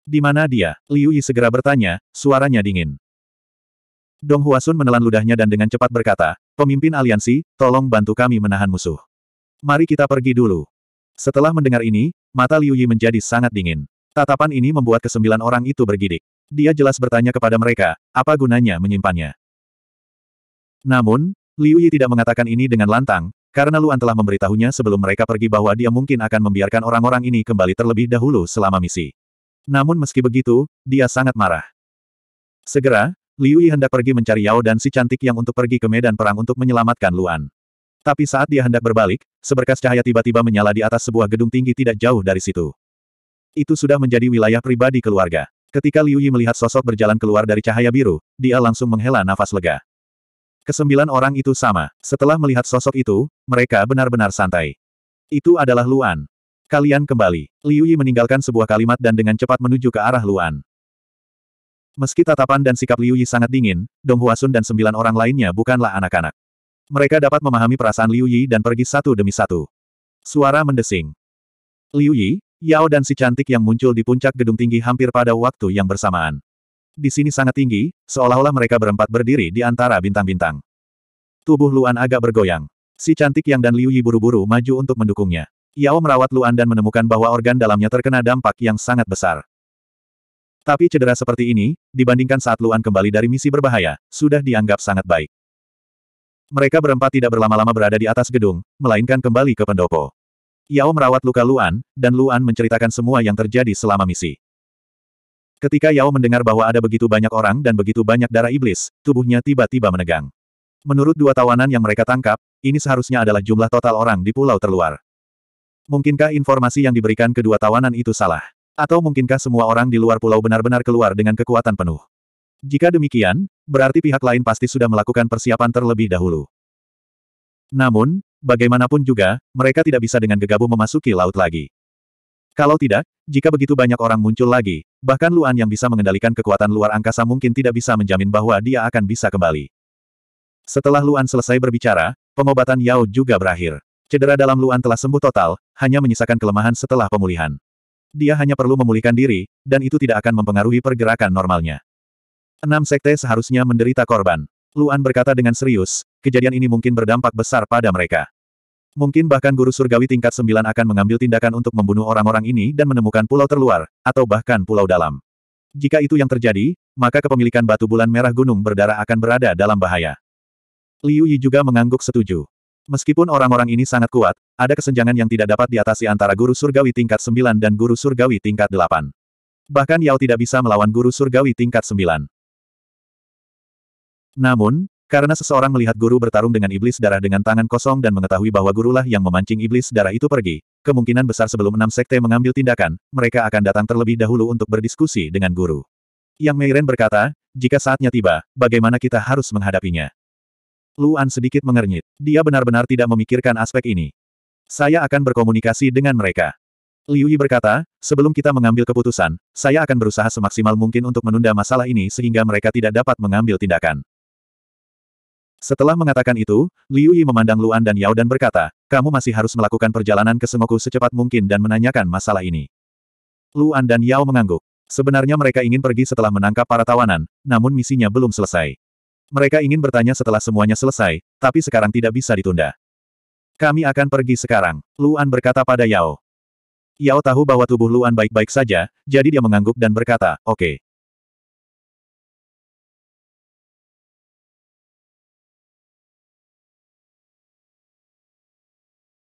Di mana dia? Liu Yi segera bertanya, suaranya dingin. Dong Huasun menelan ludahnya dan dengan cepat berkata, pemimpin aliansi, tolong bantu kami menahan musuh. Mari kita pergi dulu. Setelah mendengar ini, mata Liu Yi menjadi sangat dingin. Tatapan ini membuat kesembilan orang itu bergidik. Dia jelas bertanya kepada mereka, apa gunanya menyimpannya. Namun, Liu Yi tidak mengatakan ini dengan lantang, karena Luan telah memberitahunya sebelum mereka pergi bahwa dia mungkin akan membiarkan orang-orang ini kembali terlebih dahulu selama misi. Namun meski begitu, dia sangat marah. Segera, Liu Yi hendak pergi mencari Yao dan si cantik yang untuk pergi ke medan perang untuk menyelamatkan Luan. Tapi saat dia hendak berbalik, seberkas cahaya tiba-tiba menyala di atas sebuah gedung tinggi tidak jauh dari situ. Itu sudah menjadi wilayah pribadi keluarga. Ketika Liu Yi melihat sosok berjalan keluar dari cahaya biru, dia langsung menghela nafas lega. Kesembilan orang itu sama. Setelah melihat sosok itu, mereka benar-benar santai. Itu adalah Luan. Kalian kembali. Liu Yi meninggalkan sebuah kalimat dan dengan cepat menuju ke arah Luan. Meski tatapan dan sikap Liu Yi sangat dingin, Dong Huasun dan sembilan orang lainnya bukanlah anak-anak. Mereka dapat memahami perasaan Liu Yi dan pergi satu demi satu. Suara mendesing. Liu Yi, Yao dan si cantik yang muncul di puncak gedung tinggi hampir pada waktu yang bersamaan. Di sini sangat tinggi, seolah-olah mereka berempat berdiri di antara bintang-bintang. Tubuh Luan agak bergoyang. Si cantik yang dan Liu Yi buru-buru maju untuk mendukungnya. Yao merawat Luan dan menemukan bahwa organ dalamnya terkena dampak yang sangat besar. Tapi cedera seperti ini, dibandingkan saat Luan kembali dari misi berbahaya, sudah dianggap sangat baik. Mereka berempat tidak berlama-lama berada di atas gedung, melainkan kembali ke pendopo. Yao merawat luka Luan, dan Luan menceritakan semua yang terjadi selama misi. Ketika Yao mendengar bahwa ada begitu banyak orang dan begitu banyak darah iblis, tubuhnya tiba-tiba menegang. Menurut dua tawanan yang mereka tangkap, ini seharusnya adalah jumlah total orang di pulau terluar. Mungkinkah informasi yang diberikan kedua tawanan itu salah? Atau mungkinkah semua orang di luar pulau benar-benar keluar dengan kekuatan penuh? Jika demikian, berarti pihak lain pasti sudah melakukan persiapan terlebih dahulu. Namun, bagaimanapun juga, mereka tidak bisa dengan gegabah memasuki laut lagi. Kalau tidak, jika begitu banyak orang muncul lagi, bahkan Luan yang bisa mengendalikan kekuatan luar angkasa mungkin tidak bisa menjamin bahwa dia akan bisa kembali. Setelah Luan selesai berbicara, pengobatan Yao juga berakhir. Cedera dalam Luan telah sembuh total, hanya menyisakan kelemahan setelah pemulihan. Dia hanya perlu memulihkan diri, dan itu tidak akan mempengaruhi pergerakan normalnya. Enam sekte seharusnya menderita korban. Luan berkata dengan serius, kejadian ini mungkin berdampak besar pada mereka. Mungkin bahkan guru surgawi tingkat sembilan akan mengambil tindakan untuk membunuh orang-orang ini dan menemukan pulau terluar, atau bahkan pulau dalam. Jika itu yang terjadi, maka kepemilikan batu bulan merah gunung berdarah akan berada dalam bahaya. Liu Yi juga mengangguk setuju. Meskipun orang-orang ini sangat kuat, ada kesenjangan yang tidak dapat diatasi antara guru surgawi tingkat 9 dan guru surgawi tingkat 8. Bahkan Yao tidak bisa melawan guru surgawi tingkat 9. Namun, karena seseorang melihat guru bertarung dengan iblis darah dengan tangan kosong dan mengetahui bahwa gurulah yang memancing iblis darah itu pergi, kemungkinan besar sebelum enam sekte mengambil tindakan, mereka akan datang terlebih dahulu untuk berdiskusi dengan guru. Yang Meiren berkata, jika saatnya tiba, bagaimana kita harus menghadapinya? Luan sedikit mengernyit. Dia benar-benar tidak memikirkan aspek ini. Saya akan berkomunikasi dengan mereka. Liu Yi berkata, sebelum kita mengambil keputusan, saya akan berusaha semaksimal mungkin untuk menunda masalah ini sehingga mereka tidak dapat mengambil tindakan. Setelah mengatakan itu, Liu Yi memandang Luan dan Yao dan berkata, kamu masih harus melakukan perjalanan ke Sengoku secepat mungkin dan menanyakan masalah ini. Luan dan Yao mengangguk. Sebenarnya mereka ingin pergi setelah menangkap para tawanan, namun misinya belum selesai. Mereka ingin bertanya setelah semuanya selesai, tapi sekarang tidak bisa ditunda. Kami akan pergi sekarang, Luan berkata pada Yao. Yao tahu bahwa tubuh Luan baik-baik saja, jadi dia mengangguk dan berkata, oke. Okay.